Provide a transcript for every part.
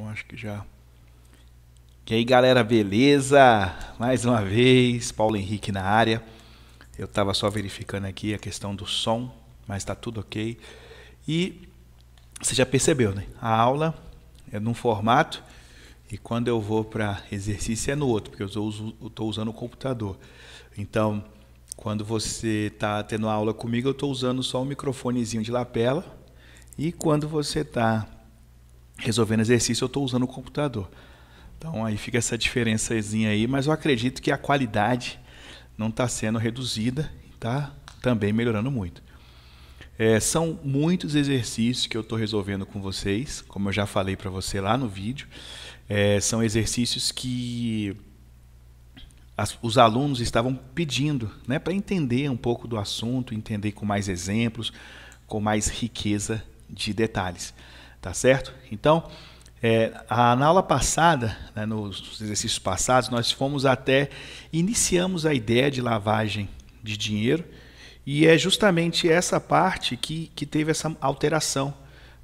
Então acho que já. E aí galera, beleza? Mais uma vez, Paulo Henrique na área. Eu estava só verificando aqui a questão do som, mas está tudo ok. E você já percebeu, né? A aula é num formato e quando eu vou para exercício é no outro, porque eu estou usando o computador. Então, quando você está tendo aula comigo, eu estou usando só um microfonezinho de lapela. E quando você está resolvendo exercício, eu estou usando o computador. Então aí fica essa diferençazinha aí, mas eu acredito que a qualidade não está sendo reduzida, está também melhorando muito. É, são muitos exercícios que eu estou resolvendo com vocês, como eu já falei para você lá no vídeo. É, são exercícios que as, os alunos estavam pedindo né, para entender um pouco do assunto, entender com mais exemplos, com mais riqueza de detalhes. Tá certo? Então, é, a, na aula passada, né, nos exercícios passados, nós fomos até, iniciamos a ideia de lavagem de dinheiro, e é justamente essa parte que, que teve essa alteração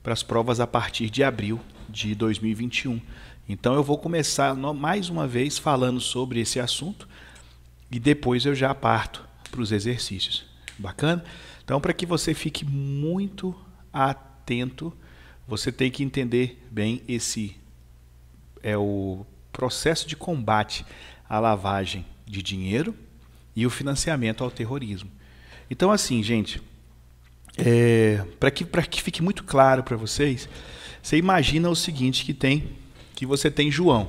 para as provas a partir de abril de 2021. Então eu vou começar mais uma vez falando sobre esse assunto e depois eu já parto para os exercícios. Bacana? Então, para que você fique muito atento você tem que entender bem esse é o processo de combate à lavagem de dinheiro e o financiamento ao terrorismo. Então, assim, gente, é, para que, que fique muito claro para vocês, você imagina o seguinte que tem que você tem João,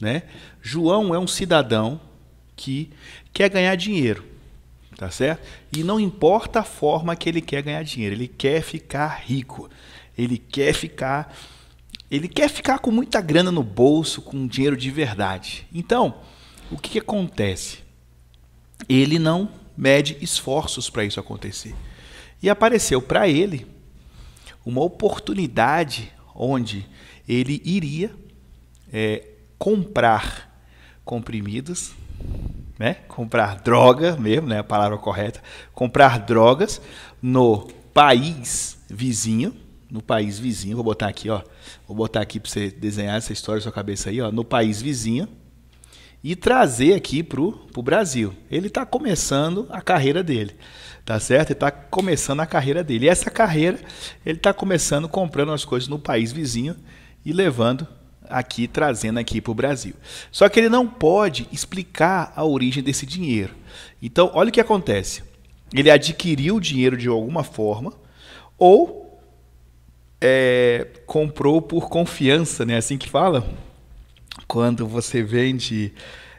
né? João é um cidadão que quer ganhar dinheiro, tá certo? E não importa a forma que ele quer ganhar dinheiro, ele quer ficar rico. Ele quer ficar, ele quer ficar com muita grana no bolso, com dinheiro de verdade. Então, o que, que acontece? Ele não mede esforços para isso acontecer. E apareceu para ele uma oportunidade onde ele iria é, comprar comprimidos, né? comprar droga mesmo, né? a palavra correta, comprar drogas no país vizinho no país vizinho, vou botar aqui, ó, vou botar aqui para você desenhar essa história na sua cabeça aí, ó, no país vizinho e trazer aqui para o Brasil. Ele está começando a carreira dele, tá certo? Ele está começando a carreira dele. E essa carreira, ele está começando comprando as coisas no país vizinho e levando aqui, trazendo aqui para o Brasil. Só que ele não pode explicar a origem desse dinheiro. Então, olha o que acontece. Ele adquiriu o dinheiro de alguma forma ou é, comprou por confiança, né? Assim que fala. Quando você vende,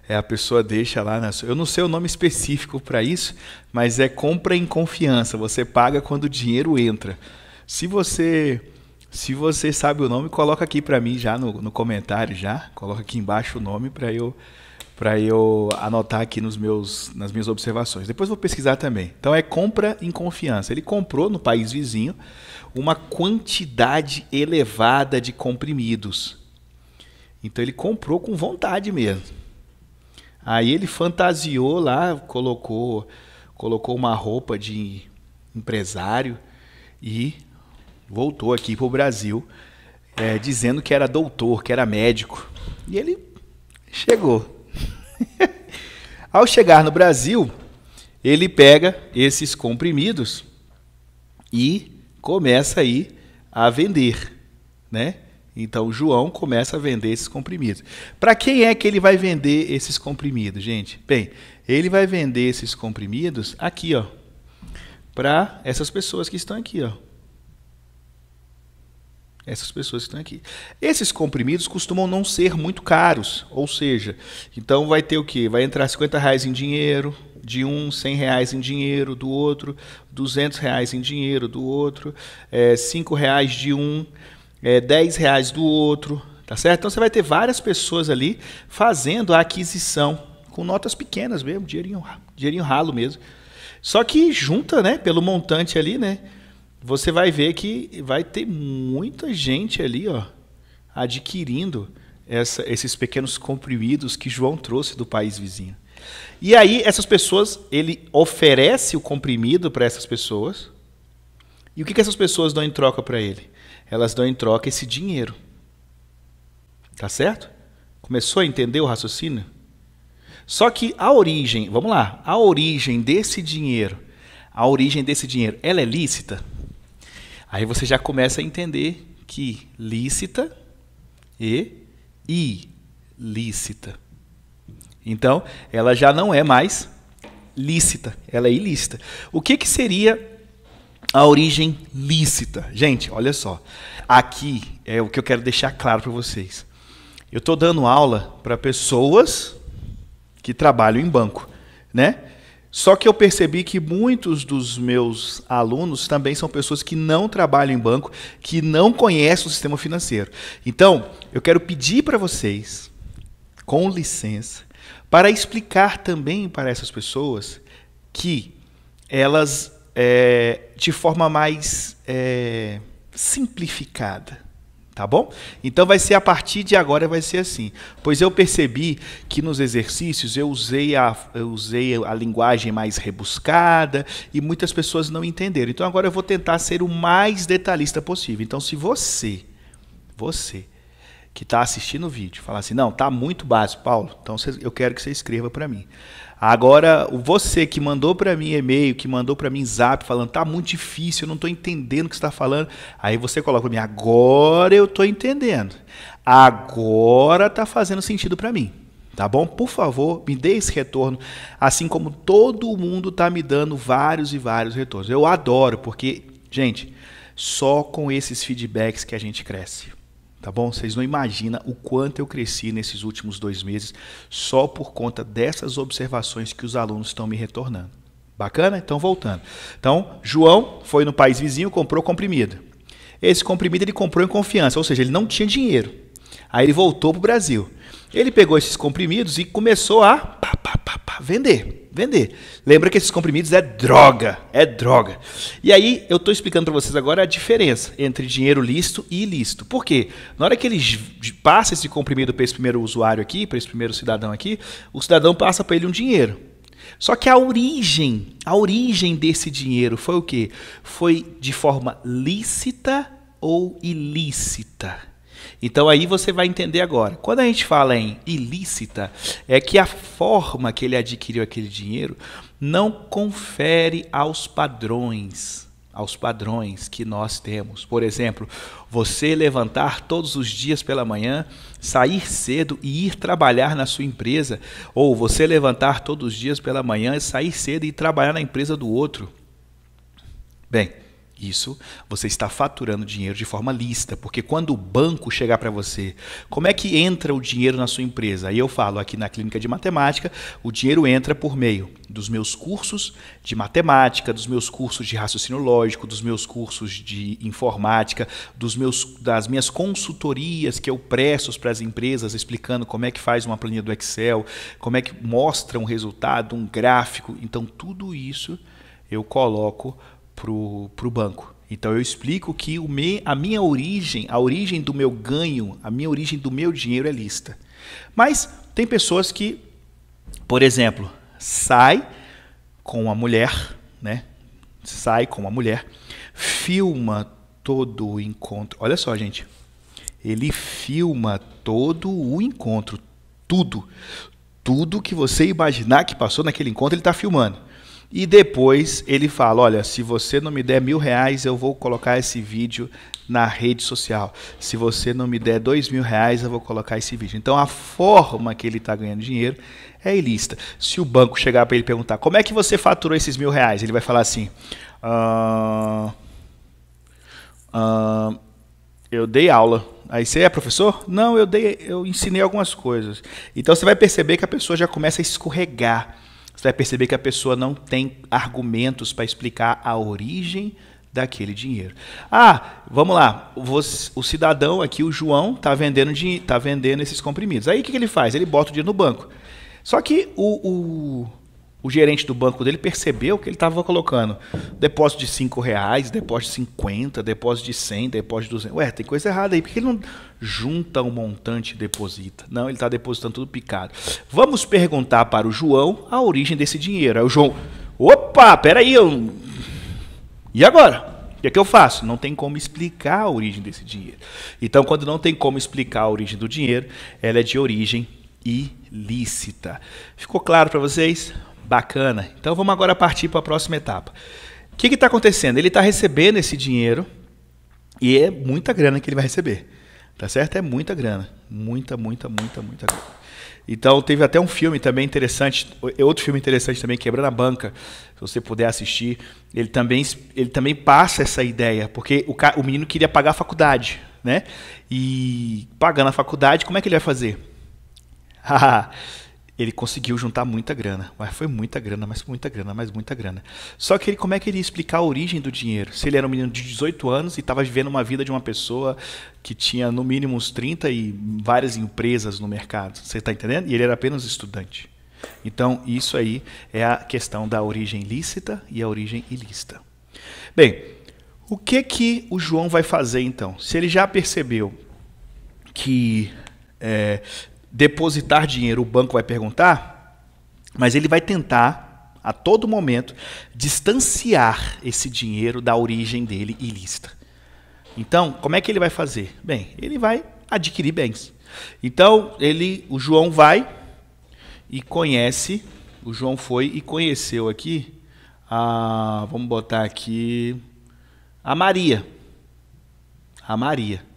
é, a pessoa deixa lá. Na sua... Eu não sei o nome específico para isso, mas é compra em confiança. Você paga quando o dinheiro entra. Se você se você sabe o nome, coloca aqui para mim já no, no comentário já. Coloca aqui embaixo o nome para eu para eu anotar aqui nos meus, nas minhas observações. Depois vou pesquisar também. Então é compra em confiança. Ele comprou no país vizinho uma quantidade elevada de comprimidos. Então ele comprou com vontade mesmo. Aí ele fantasiou lá, colocou, colocou uma roupa de empresário e voltou aqui para o Brasil é, dizendo que era doutor, que era médico. E ele chegou. Ao chegar no Brasil, ele pega esses comprimidos e começa aí a vender, né? Então João começa a vender esses comprimidos. Para quem é que ele vai vender esses comprimidos, gente? Bem, ele vai vender esses comprimidos aqui, ó, para essas pessoas que estão aqui, ó. Essas pessoas que estão aqui. Esses comprimidos costumam não ser muito caros, ou seja, então vai ter o quê? Vai entrar 50 reais em dinheiro, de um 100 reais em dinheiro do outro, 200 reais em dinheiro do outro, é, 5 reais de um, é, 10 reais do outro, tá certo? Então você vai ter várias pessoas ali fazendo a aquisição com notas pequenas mesmo, dinheirinho, dinheirinho ralo mesmo. Só que junta, né, pelo montante ali, né, você vai ver que vai ter muita gente ali, ó, adquirindo essa, esses pequenos comprimidos que João trouxe do país vizinho. E aí, essas pessoas, ele oferece o comprimido para essas pessoas. E o que, que essas pessoas dão em troca para ele? Elas dão em troca esse dinheiro. Tá certo? Começou a entender o raciocínio? Só que a origem, vamos lá, a origem desse dinheiro, a origem desse dinheiro, ela é lícita? Aí você já começa a entender que lícita e ilícita. Então, ela já não é mais lícita, ela é ilícita. O que, que seria a origem lícita? Gente, olha só. Aqui é o que eu quero deixar claro para vocês. Eu estou dando aula para pessoas que trabalham em banco, né? Só que eu percebi que muitos dos meus alunos também são pessoas que não trabalham em banco, que não conhecem o sistema financeiro. Então, eu quero pedir para vocês, com licença, para explicar também para essas pessoas que elas, é, de forma mais é, simplificada, tá bom? Então vai ser a partir de agora vai ser assim. Pois eu percebi que nos exercícios eu usei a, eu usei a linguagem mais rebuscada e muitas pessoas não entenderam. Então agora eu vou tentar ser o mais detalhista possível. Então se você você que está assistindo o vídeo, falar assim, não, tá muito básico, Paulo, então eu quero que você escreva para mim. Agora, você que mandou para mim e-mail, que mandou para mim zap, falando, tá muito difícil, eu não estou entendendo o que está falando, aí você coloca para mim, agora eu estou entendendo, agora tá fazendo sentido para mim. Tá bom? Por favor, me dê esse retorno, assim como todo mundo tá me dando vários e vários retornos. Eu adoro, porque, gente, só com esses feedbacks que a gente cresce tá bom? Vocês não imaginam o quanto eu cresci nesses últimos dois meses só por conta dessas observações que os alunos estão me retornando. Bacana? Então, voltando. Então, João foi no país vizinho, comprou comprimido. Esse comprimido ele comprou em confiança, ou seja, ele não tinha dinheiro. Aí ele voltou para o Brasil. Ele pegou esses comprimidos e começou a pá, pá, pá, vender, vender. Lembra que esses comprimidos é droga, é droga. E aí eu estou explicando para vocês agora a diferença entre dinheiro lícito e ilícito. Por quê? Na hora que ele passa esse comprimido para esse primeiro usuário aqui, para esse primeiro cidadão aqui, o cidadão passa para ele um dinheiro. Só que a origem, a origem desse dinheiro foi o quê? Foi de forma lícita ou ilícita? Então aí você vai entender agora. Quando a gente fala em ilícita, é que a forma que ele adquiriu aquele dinheiro não confere aos padrões, aos padrões que nós temos. Por exemplo, você levantar todos os dias pela manhã, sair cedo e ir trabalhar na sua empresa, ou você levantar todos os dias pela manhã e sair cedo e trabalhar na empresa do outro. Bem, isso, você está faturando dinheiro de forma lícita, porque quando o banco chegar para você, como é que entra o dinheiro na sua empresa? Aí eu falo aqui na clínica de matemática, o dinheiro entra por meio dos meus cursos de matemática, dos meus cursos de raciocínio lógico, dos meus cursos de informática, dos meus das minhas consultorias que eu presto para as empresas explicando como é que faz uma planilha do Excel, como é que mostra um resultado, um gráfico. Então tudo isso eu coloco pro, o banco. Então eu explico que o me, a minha origem, a origem do meu ganho, a minha origem do meu dinheiro é lista. Mas tem pessoas que, por exemplo, sai com uma mulher, né? Sai com uma mulher, filma todo o encontro. Olha só, gente. Ele filma todo o encontro, tudo. Tudo que você imaginar que passou naquele encontro, ele está filmando. E depois ele fala: Olha, se você não me der mil reais, eu vou colocar esse vídeo na rede social. Se você não me der dois mil reais, eu vou colocar esse vídeo. Então a forma que ele está ganhando dinheiro é ilícita. Se o banco chegar para ele perguntar: Como é que você faturou esses mil reais? Ele vai falar assim: ah, ah, Eu dei aula. Aí você é professor? Não, eu dei, eu ensinei algumas coisas. Então você vai perceber que a pessoa já começa a escorregar você vai perceber que a pessoa não tem argumentos para explicar a origem daquele dinheiro. Ah, vamos lá. o cidadão aqui, o João, está vendendo, tá vendendo esses comprimidos. Aí o que, que ele faz? Ele bota o dinheiro no banco. Só que o, o o gerente do banco dele percebeu que ele estava colocando depósito de 5 reais, depósito de 50, depósito de 100, depósito de 200. Ué, tem coisa errada aí, porque ele não junta um montante e deposita. Não, ele está depositando tudo picado. Vamos perguntar para o João a origem desse dinheiro. Aí o João, opa, peraí, eu... e agora? O que, é que eu faço? Não tem como explicar a origem desse dinheiro. Então, quando não tem como explicar a origem do dinheiro, ela é de origem ilícita. Ficou claro para vocês? Bacana. Então vamos agora partir para a próxima etapa. O que está acontecendo? Ele está recebendo esse dinheiro e é muita grana que ele vai receber. Tá certo? É muita grana. Muita, muita, muita, muita grana. Então teve até um filme também interessante, é outro filme interessante também, Quebrando a Banca, se você puder assistir. Ele também, ele também passa essa ideia, porque o, o menino queria pagar a faculdade, né? E pagando a faculdade, como é que ele vai fazer? ele conseguiu juntar muita grana, mas foi muita grana, mas muita grana, mas muita grana. Só que ele, como é que ele ia explicar a origem do dinheiro? Se ele era um menino de 18 anos e estava vivendo uma vida de uma pessoa que tinha no mínimo uns 30 e várias empresas no mercado, você está entendendo? E ele era apenas estudante. Então, isso aí é a questão da origem lícita e a origem ilícita. Bem, o que que o João vai fazer então? Se ele já percebeu que é, depositar dinheiro, o banco vai perguntar, mas ele vai tentar, a todo momento, distanciar esse dinheiro da origem dele ilícita. Então, como é que ele vai fazer? Bem, ele vai adquirir bens. Então, ele, o João vai e conhece, o João foi e conheceu aqui, a, vamos botar aqui, a Maria. A Maria.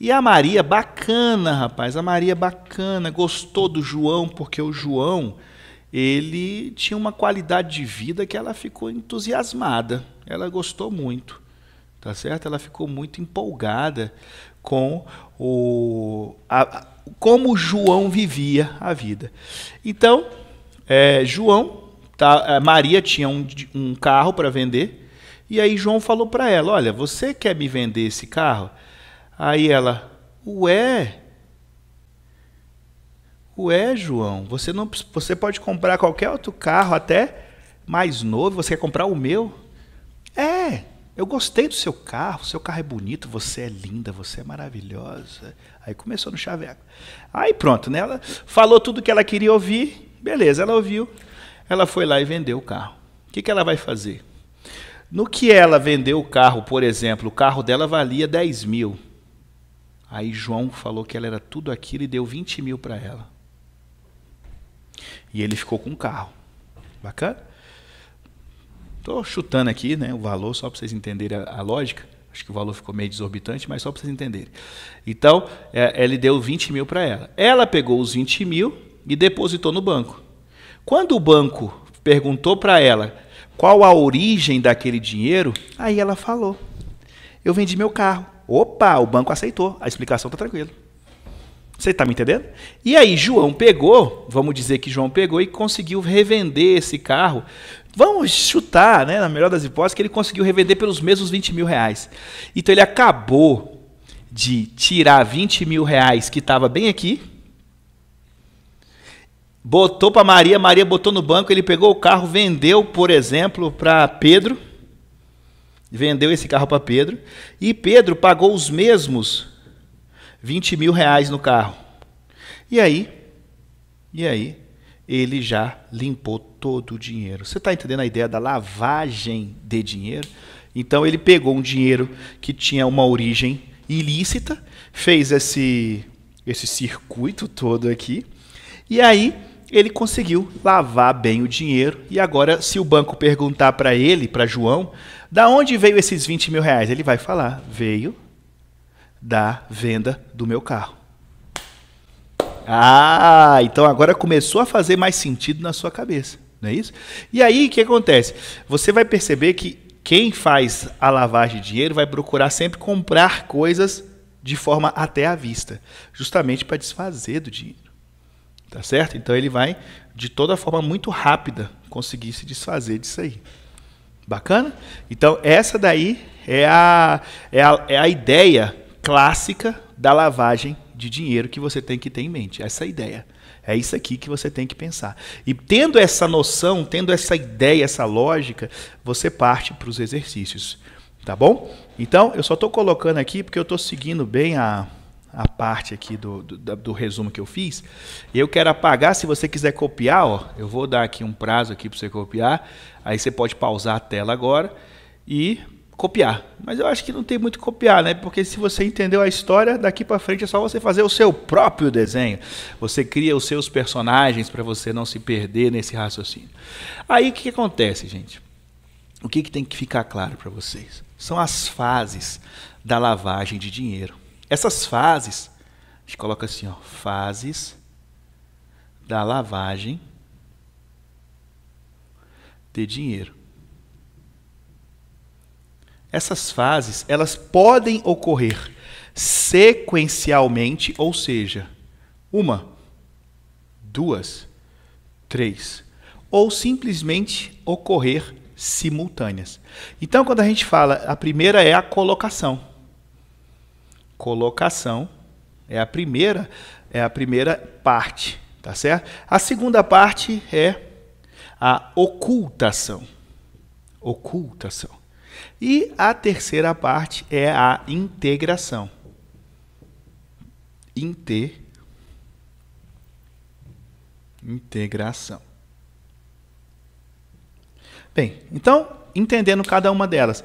E a Maria, bacana, rapaz. A Maria, bacana. Gostou do João, porque o João, ele tinha uma qualidade de vida que ela ficou entusiasmada. Ela gostou muito, tá certo? Ela ficou muito empolgada com o. A, como o João vivia a vida. Então, é, João, tá, é, Maria tinha um, um carro para vender. E aí João falou para ela: Olha, você quer me vender esse carro? Aí ela, ué. Ué, João, você não você pode comprar qualquer outro carro, até mais novo, você quer comprar o meu? É, eu gostei do seu carro, seu carro é bonito, você é linda, você é maravilhosa. Aí começou no chaveco. Aí pronto, né? Ela falou tudo que ela queria ouvir, beleza, ela ouviu. Ela foi lá e vendeu o carro. O que, que ela vai fazer? No que ela vendeu o carro, por exemplo, o carro dela valia 10 mil. Aí João falou que ela era tudo aquilo e deu 20 mil para ela. E ele ficou com o carro. Bacana? Estou chutando aqui né, o valor, só para vocês entenderem a, a, lógica. Acho que o valor ficou meio desorbitante, mas só para vocês entenderem. Então, é, ele deu 20 mil para ela. Ela pegou os 20 mil e depositou no banco. Quando o banco perguntou para ela qual a origem daquele dinheiro, aí ela falou: Eu vendi meu carro. Opa, o banco aceitou, a explicação está tranquila. Você está me entendendo? E aí, João pegou, vamos dizer que João pegou e conseguiu revender esse carro. Vamos chutar, né, na melhor das hipóteses, que ele conseguiu revender pelos mesmos 20 mil reais. Então ele acabou de tirar 20 mil reais que estava bem aqui, botou para Maria, Maria botou no banco, ele pegou o carro, vendeu, por exemplo, para Pedro vendeu esse carro para Pedro, e Pedro pagou os mesmos 20 mil reais no carro. E aí, e aí, ele já limpou todo o dinheiro. Você está entendendo a ideia da lavagem de dinheiro? Então ele pegou um dinheiro que tinha uma origem ilícita, fez esse, esse circuito todo aqui, e aí ele conseguiu lavar bem o dinheiro. E agora, se o banco perguntar para ele, para João, da onde veio esses 20 mil reais? Ele vai falar, veio da venda do meu carro. Ah, então agora começou a fazer mais sentido na sua cabeça, não é isso? E aí o que acontece? Você vai perceber que quem faz a lavagem de dinheiro vai procurar sempre comprar coisas de forma até à vista, justamente para desfazer do dinheiro. Tá certo? Então ele vai de toda forma muito rápida conseguir se desfazer disso aí. Bacana? Então, essa daí é a, é a, é a ideia clássica da lavagem de dinheiro que você tem que ter em mente. Essa é ideia. É isso aqui que você tem que pensar. E tendo essa noção, tendo essa ideia, essa lógica, você parte para os exercícios. Tá bom? Então, eu só estou colocando aqui porque eu estou seguindo bem a, a parte aqui do, do, do, resumo que eu fiz. Eu quero apagar, se você quiser copiar, ó, eu vou dar aqui um prazo aqui para você copiar. Aí você pode pausar a tela agora e copiar. Mas eu acho que não tem muito que copiar, né? Porque se você entendeu a história, daqui para frente é só você fazer o seu próprio desenho. Você cria os seus personagens para você não se perder nesse raciocínio. Aí o que acontece, gente? O que, que tem que ficar claro para vocês? São as fases da lavagem de dinheiro. Essas fases, a gente coloca assim, ó, fases da lavagem ter dinheiro. Essas fases, elas podem ocorrer sequencialmente, ou seja, uma, duas, três, ou simplesmente ocorrer simultâneas. Então, quando a gente fala, a primeira é a colocação. Colocação é a primeira, é a primeira parte, tá certo? A segunda parte é a ocultação. Ocultação. E a terceira parte é a integração. Inte integração. Bem, então, entendendo cada uma delas.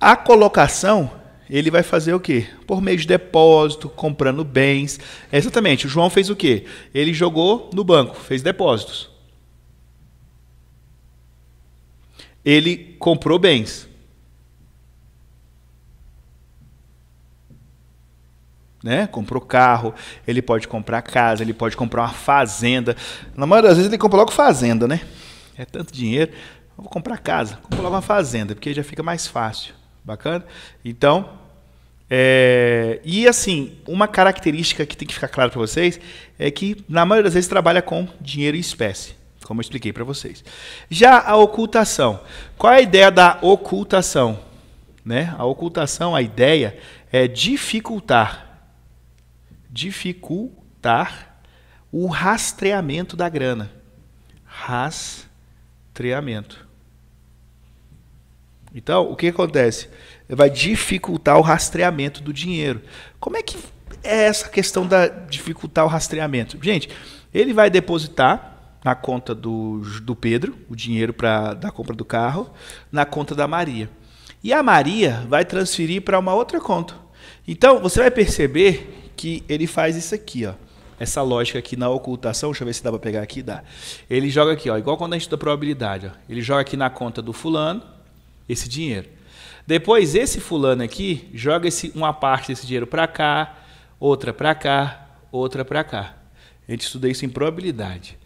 A colocação, ele vai fazer o quê? Por meio de depósito, comprando bens. É, exatamente, o João fez o quê? Ele jogou no banco, fez depósitos. ele comprou bens. Né? Comprou carro, ele pode comprar casa, ele pode comprar uma fazenda. Na maioria das vezes ele compra logo fazenda, né? É tanto dinheiro, vou comprar casa, compro logo uma fazenda, porque já fica mais fácil. Bacana? Então, é... e assim, uma característica que tem que ficar claro para vocês é que na maioria das vezes trabalha com dinheiro em espécie como eu expliquei para vocês. Já a ocultação. Qual é a ideia da ocultação? Né? A ocultação, a ideia é dificultar. Dificultar o rastreamento da grana. Rastreamento. Então, o que acontece? Vai dificultar o rastreamento do dinheiro. Como é que é essa questão da dificultar o rastreamento? Gente, ele vai depositar na conta do, do Pedro, o dinheiro para da compra do carro, na conta da Maria. E a Maria vai transferir para uma outra conta. Então, você vai perceber que ele faz isso aqui, ó. Essa lógica aqui na ocultação, deixa eu ver se dá para pegar aqui, dá. Ele joga aqui, ó, igual quando a gente dá probabilidade, ó. Ele joga aqui na conta do fulano esse dinheiro. Depois esse fulano aqui joga esse, uma parte desse dinheiro para cá, outra para cá, outra para cá. A gente estuda isso em probabilidade.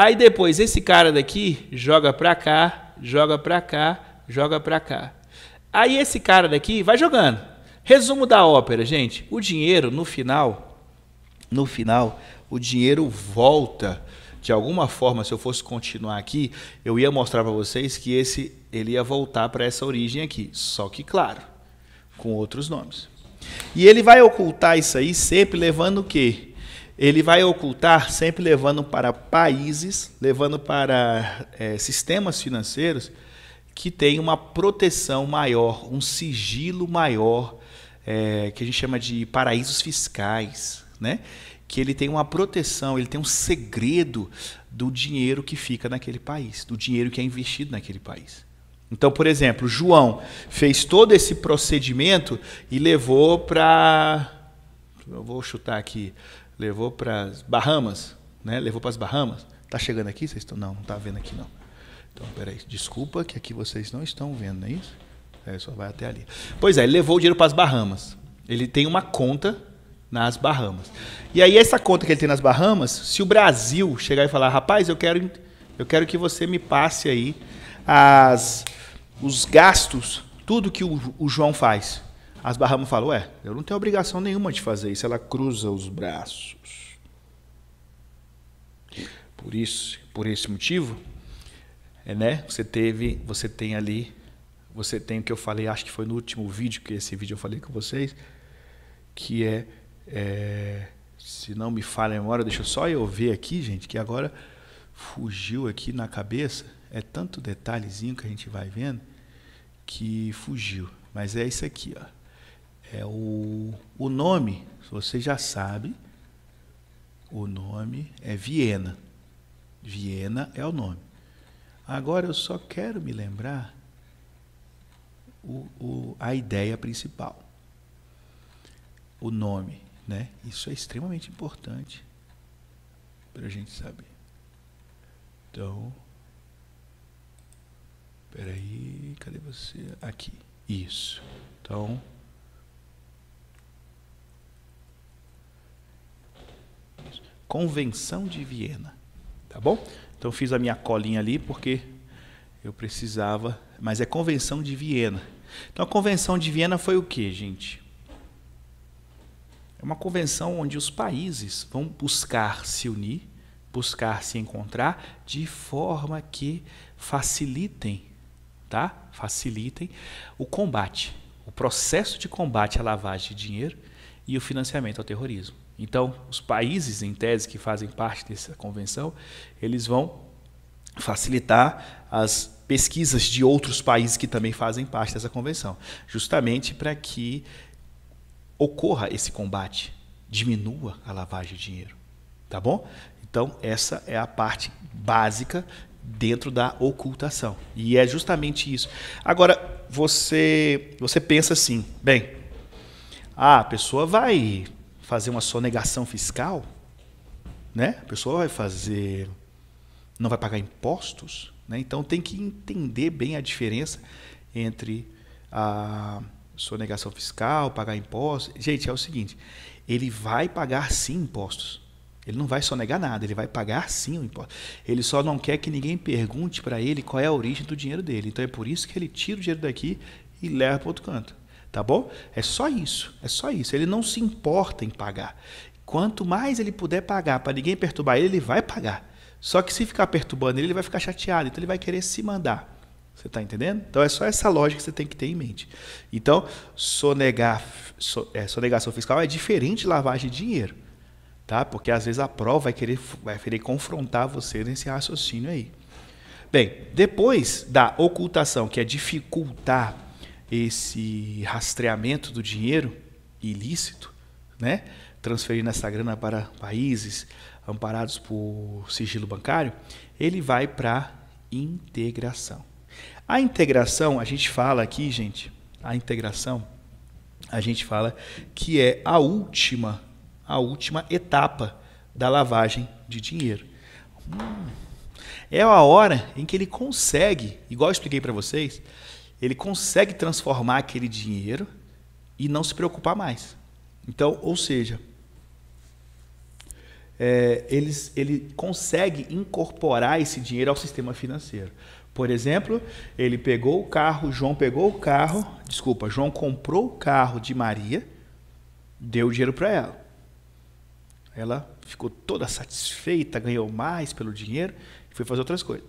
Aí depois esse cara daqui joga pra cá, joga pra cá, joga pra cá. Aí esse cara daqui vai jogando. Resumo da ópera, gente. O dinheiro no final, no final, o dinheiro volta de alguma forma, se eu fosse continuar aqui, eu ia mostrar para vocês que esse ele ia voltar para essa origem aqui, só que claro, com outros nomes. E ele vai ocultar isso aí sempre levando o quê? ele vai ocultar sempre levando para países, levando para é, sistemas financeiros que têm uma proteção maior, um sigilo maior, é, que a gente chama de paraísos fiscais, né? Que ele tem uma proteção, ele tem um segredo do dinheiro que fica naquele país, do dinheiro que é investido naquele país. Então, por exemplo, João fez todo esse procedimento e levou para eu vou chutar aqui, levou para as Bahamas, né? Levou para as Bahamas. Tá chegando aqui? Vocês estão? Não, não tá vendo aqui não. Então, peraí, desculpa que aqui vocês não estão vendo, não é isso? É, só vai até ali. Pois é, ele levou o dinheiro para as Bahamas. Ele tem uma conta nas Bahamas. E aí essa conta que ele tem nas Bahamas, se o Brasil chegar e falar, rapaz, eu quero, eu quero que você me passe aí as, os gastos, tudo que o, o João faz. As Bahamas falam, ué, eu não tenho obrigação nenhuma de fazer isso. Ela cruza os braços. Por isso, por esse motivo, é, né? Você teve, você tem ali, você tem o que eu falei, acho que foi no último vídeo que esse vídeo eu falei com vocês, que é, é se não me falha a memória, deixa eu só eu ver aqui, gente, que agora fugiu aqui na cabeça. É tanto detalhezinho que a gente vai vendo que fugiu. Mas é isso aqui, ó. É o, o nome, você já sabe, o nome é Viena. Viena é o nome. Agora eu só quero me lembrar o, o, a ideia principal. O nome. Né? Isso é extremamente importante para a gente saber. Então, peraí, cadê você? Aqui. Isso. Então. Convenção de Viena. Tá bom? Então fiz a minha colinha ali porque eu precisava. Mas é Convenção de Viena. Então a Convenção de Viena foi o que, gente? É uma convenção onde os países vão buscar se unir, buscar se encontrar de forma que facilitem, tá? Facilitem o combate, o processo de combate à lavagem de dinheiro e o financiamento ao terrorismo. Então, os países, em tese, que fazem parte dessa convenção, eles vão facilitar as pesquisas de outros países que também fazem parte dessa convenção, justamente para que ocorra esse combate, diminua a lavagem de dinheiro, tá bom? Então essa é a parte básica dentro da ocultação e é justamente isso. Agora você você pensa assim, bem, ah, a pessoa vai fazer uma sonegação fiscal, né? A pessoa vai fazer, não vai pagar impostos, né? Então tem que entender bem a diferença entre a sonegação fiscal, pagar impostos. Gente, é o seguinte, ele vai pagar sim impostos. Ele não vai sonegar nada, ele vai pagar sim o imposto. Ele só não quer que ninguém pergunte para ele qual é a origem do dinheiro dele. Então é por isso que ele tira o dinheiro daqui e leva para outro canto. Tá bom? É só isso. É só isso. Ele não se importa em pagar. Quanto mais ele puder pagar para ninguém perturbar ele, ele vai pagar. Só que se ficar perturbando ele, ele vai ficar chateado. Então ele vai querer se mandar. Você está entendendo? Então é só essa lógica que você tem que ter em mente. Então, sonegar, so, é, sonegação fiscal é diferente de lavagem de dinheiro. Tá? Porque às vezes a prova vai querer, vai querer confrontar você nesse raciocínio aí. Bem, depois da ocultação, que é dificultar esse rastreamento do dinheiro ilícito, né? transferindo essa grana para países amparados por sigilo bancário, ele vai para integração. A integração, a gente fala aqui, gente, a integração, a gente fala que é a última, a última etapa da lavagem de dinheiro. Hum, é a hora em que ele consegue, igual eu expliquei para vocês, ele consegue transformar aquele dinheiro e não se preocupar mais. Então, ou seja, é, eles, ele consegue incorporar esse dinheiro ao sistema financeiro. Por exemplo, ele pegou o carro, João pegou o carro, desculpa, João comprou o carro de Maria, deu o dinheiro para ela. Ela ficou toda satisfeita, ganhou mais pelo dinheiro e foi fazer outras coisas.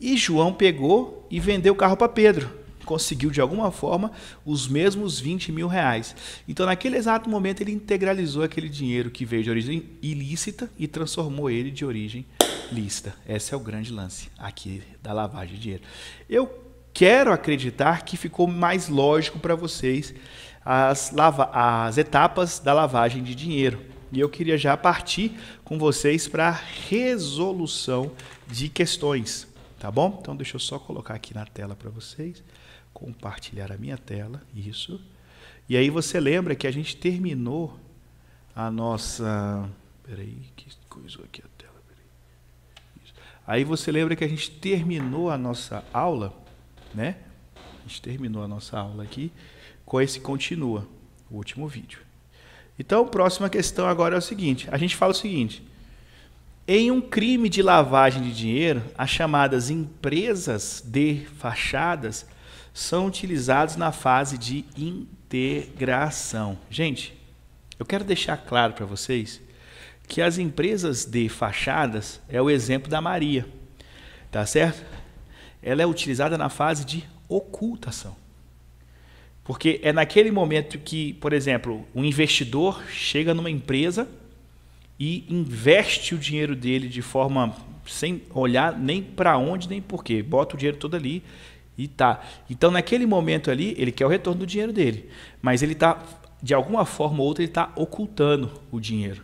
E João pegou e vendeu o carro para Pedro. Conseguiu, de alguma forma, os mesmos 20 mil reais. Então, naquele exato momento, ele integralizou aquele dinheiro que veio de origem ilícita e transformou ele de origem lícita. Esse é o grande lance aqui da lavagem de dinheiro. Eu quero acreditar que ficou mais lógico para vocês as, lava as etapas da lavagem de dinheiro. E eu queria já partir com vocês para a resolução de questões. Tá bom? Então deixa eu só colocar aqui na tela para vocês, compartilhar a minha tela, isso. E aí você lembra que a gente terminou a nossa, peraí, que coisou aqui a tela, Aí você lembra que a gente terminou a nossa aula, né? A gente terminou a nossa aula aqui com esse continua, o último vídeo. Então, próxima questão agora é o seguinte, a gente fala o seguinte, em um crime de lavagem de dinheiro, as chamadas empresas de fachadas são utilizadas na fase de integração. Gente, eu quero deixar claro para vocês que as empresas de fachadas é o exemplo da Maria, tá certo? Ela é utilizada na fase de ocultação. Porque é naquele momento que, por exemplo, um investidor chega numa empresa e investe o dinheiro dele de forma sem olhar nem para onde nem por quê. Bota o dinheiro todo ali e tá. Então naquele momento ali, ele quer o retorno do dinheiro dele, mas ele está de alguma forma ou outra ele está ocultando o dinheiro.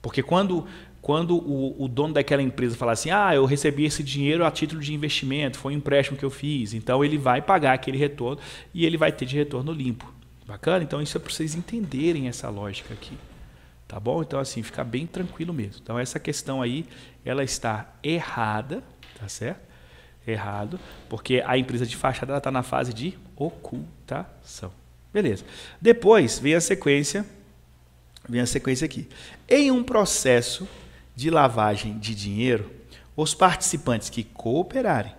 Porque quando quando o, o, dono daquela empresa fala assim, ah, eu recebi esse dinheiro a título de investimento, foi um empréstimo que eu fiz, então ele vai pagar aquele retorno e ele vai ter de retorno limpo. Bacana? Então isso é para vocês entenderem essa lógica aqui. Tá bom? Então, assim, fica bem tranquilo mesmo. Então, essa questão aí, ela está errada, tá certo? Errado, porque a empresa de fachada está na fase de ocultação. Beleza. Depois vem a sequência, vem a sequência aqui. Em um processo de lavagem de dinheiro, os participantes que cooperarem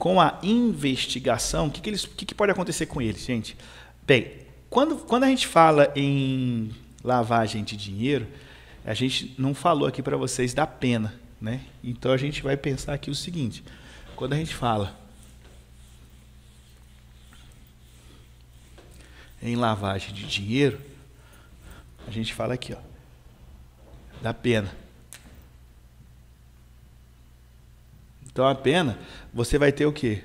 com a investigação, o que, que, eles, que, que pode acontecer com eles, gente? Bem, quando, quando a gente fala em lavagem de dinheiro, a gente não falou aqui para vocês da pena. Né? Então a gente vai pensar aqui o seguinte: quando a gente fala em lavagem de dinheiro, a gente fala aqui, ó, da pena. Então a pena, você vai ter o quê?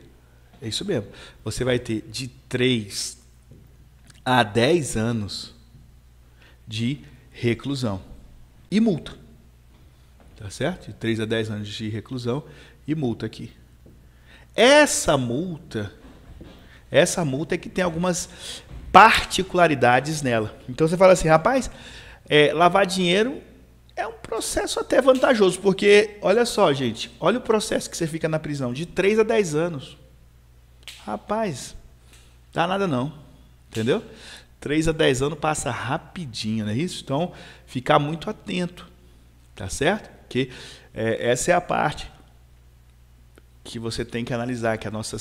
É isso mesmo. Você vai ter de 3 a 10 anos de reclusão e multa. Tá certo? De 3 a 10 anos de reclusão e multa aqui. Essa multa, essa multa é que tem algumas particularidades nela. Então você fala assim, rapaz, é, lavar dinheiro é um processo até vantajoso, porque olha só, gente, olha o processo que você fica na prisão, de 3 a 10 anos. Rapaz, dá nada não, entendeu? 3 a 10 anos passa rapidinho, não é isso? Então, ficar muito atento, tá certo? Que é, essa é a parte que você tem que analisar, que a nossa,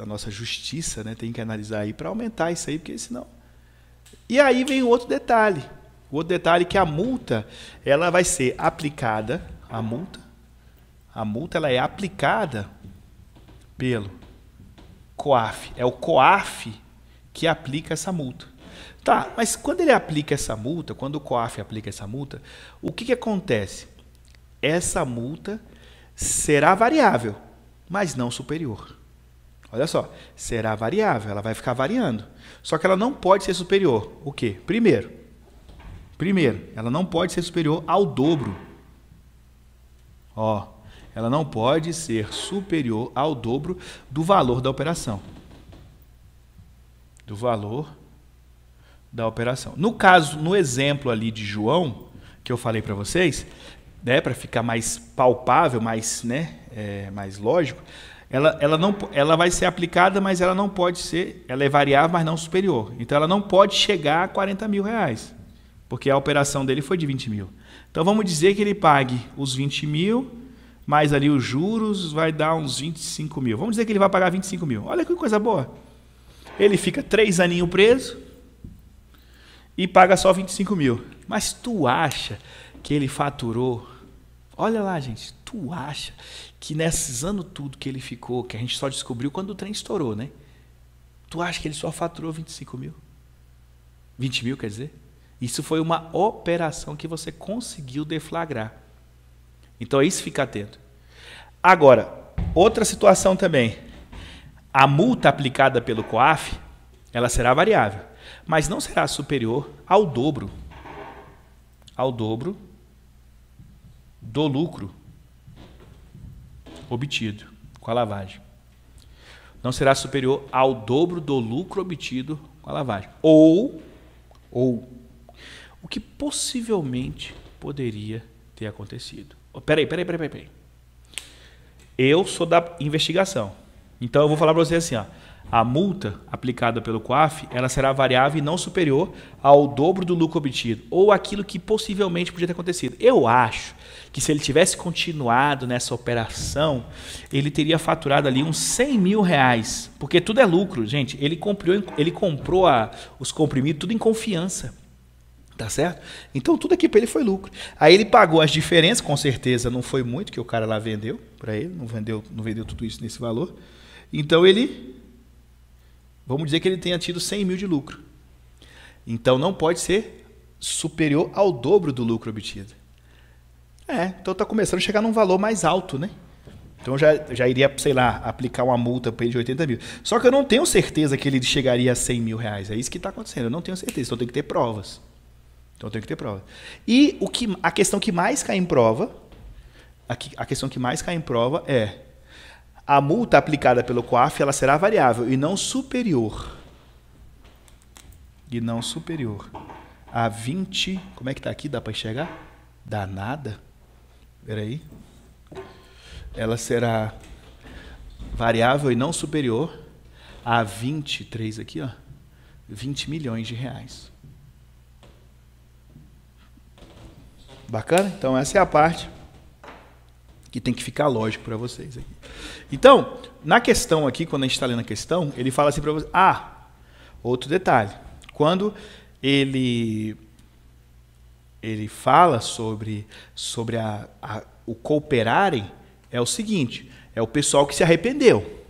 a nossa justiça né, tem que analisar aí para aumentar isso aí, porque senão. E aí vem outro detalhe. O outro detalhe é que a multa, ela vai ser aplicada, a multa, a multa ela é aplicada pelo COAF. É o COAF que aplica essa multa. Tá, mas quando ele aplica essa multa, quando o COAF aplica essa multa, o que, que acontece? Essa multa será variável, mas não superior. Olha só, será variável, ela vai ficar variando. Só que ela não pode ser superior. O quê? Primeiro, primeiro, ela não pode ser superior ao dobro. Ó, ela não pode ser superior ao dobro do valor da operação. Do valor da operação. No caso, no exemplo ali de João, que eu falei para vocês, né, para ficar mais palpável, mais, né, é, mais lógico, ela, ela, não, ela vai ser aplicada, mas ela não pode ser, ela é variável, mas não superior. Então ela não pode chegar a 40 mil reais, porque a operação dele foi de 20 mil. Então vamos dizer que ele pague os 20 mil, mais ali os juros, vai dar uns 25 mil. Vamos dizer que ele vai pagar 25 mil. Olha que coisa boa. Ele fica três aninhos preso, e paga só 25 mil. Mas tu acha que ele faturou? Olha lá, gente, tu acha que nesses anos tudo que ele ficou, que a gente só descobriu quando o trem estourou, né? Tu acha que ele só faturou 25 mil? 20 mil, quer dizer? Isso foi uma operação que você conseguiu deflagrar. Então é isso, fica atento. Agora, outra situação também. A multa aplicada pelo COAF, ela será variável mas não será superior ao dobro ao dobro do lucro obtido com a lavagem. Não será superior ao dobro do lucro obtido com a lavagem. Ou ou o que possivelmente poderia ter acontecido. Oh, peraí, peraí, peraí, peraí, Eu sou da investigação. Então eu vou falar para você assim, ó a multa aplicada pelo COAF ela será variável e não superior ao dobro do lucro obtido, ou aquilo que possivelmente podia ter acontecido. Eu acho que se ele tivesse continuado nessa operação, ele teria faturado ali uns 100 mil reais, porque tudo é lucro, gente. Ele comprou, ele comprou a, os comprimidos tudo em confiança. Tá certo? Então tudo aqui para ele foi lucro. Aí ele pagou as diferenças, com certeza não foi muito que o cara lá vendeu para ele, não vendeu, não vendeu tudo isso nesse valor. Então ele Vamos dizer que ele tenha tido 100 mil de lucro. Então não pode ser superior ao dobro do lucro obtido. É, então está começando a chegar num valor mais alto, né? Então já, já iria, sei lá, aplicar uma multa para ele de 80 mil. Só que eu não tenho certeza que ele chegaria a 100 mil reais. É isso que está acontecendo. Eu não tenho certeza. Então tem que ter provas. Então tem que ter provas. E o que, a questão que mais cai em prova, a, que, a questão que mais cai em prova é a multa aplicada pelo COAF ela será variável e não superior. E não superior a 20. Como é que está aqui? Dá para enxergar? Dá nada. Espera aí. Ela será variável e não superior a 23 aqui, ó. 20 milhões de reais. Bacana? Então essa é a parte que tem que ficar lógico para vocês aqui. Então, na questão aqui, quando a gente está lendo a questão, ele fala assim para você. Ah, outro detalhe. Quando ele ele fala sobre, sobre a, a, o cooperarem, é o seguinte: é o pessoal que se arrependeu.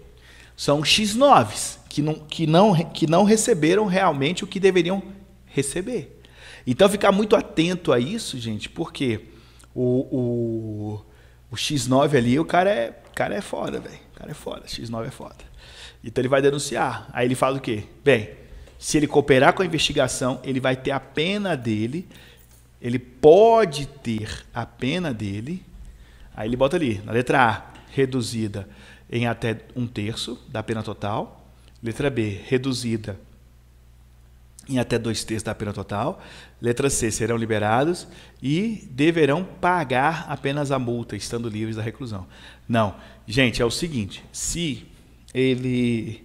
São os X9s que não, que, não, que não receberam realmente o que deveriam receber. Então, ficar muito atento a isso, gente, porque o, o, o X9 ali, o cara é o cara é foda, velho. O cara é foda. X9 é foda. Então ele vai denunciar. Aí ele fala o quê? Bem, se ele cooperar com a investigação, ele vai ter a pena dele. Ele pode ter a pena dele. Aí ele bota ali, na letra A, reduzida em até um terço da pena total. Letra B, reduzida em até dois terços da pena total. Letra C, serão liberados e deverão pagar apenas a multa, estando livres da reclusão. Não. Gente, é o seguinte, se ele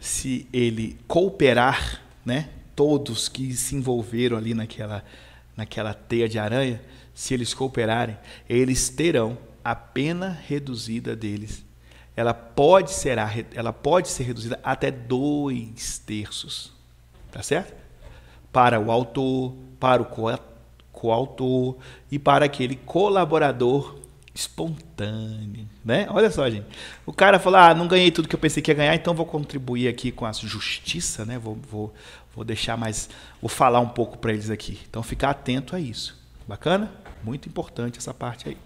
se ele cooperar, né, todos que se envolveram ali naquela naquela teia de aranha, se eles cooperarem, eles terão a pena reduzida deles. Ela pode ser, ela pode ser reduzida até dois terços tá certo? Para o autor, para o coautor e para aquele colaborador espontâneo, né? Olha só, gente. O cara falou ah, não ganhei tudo que eu pensei que ia ganhar, então vou contribuir aqui com a justiça, né? Vou, vou, vou deixar mais, vou falar um pouco para eles aqui. Então, ficar atento a isso. Bacana? Muito importante essa parte aí.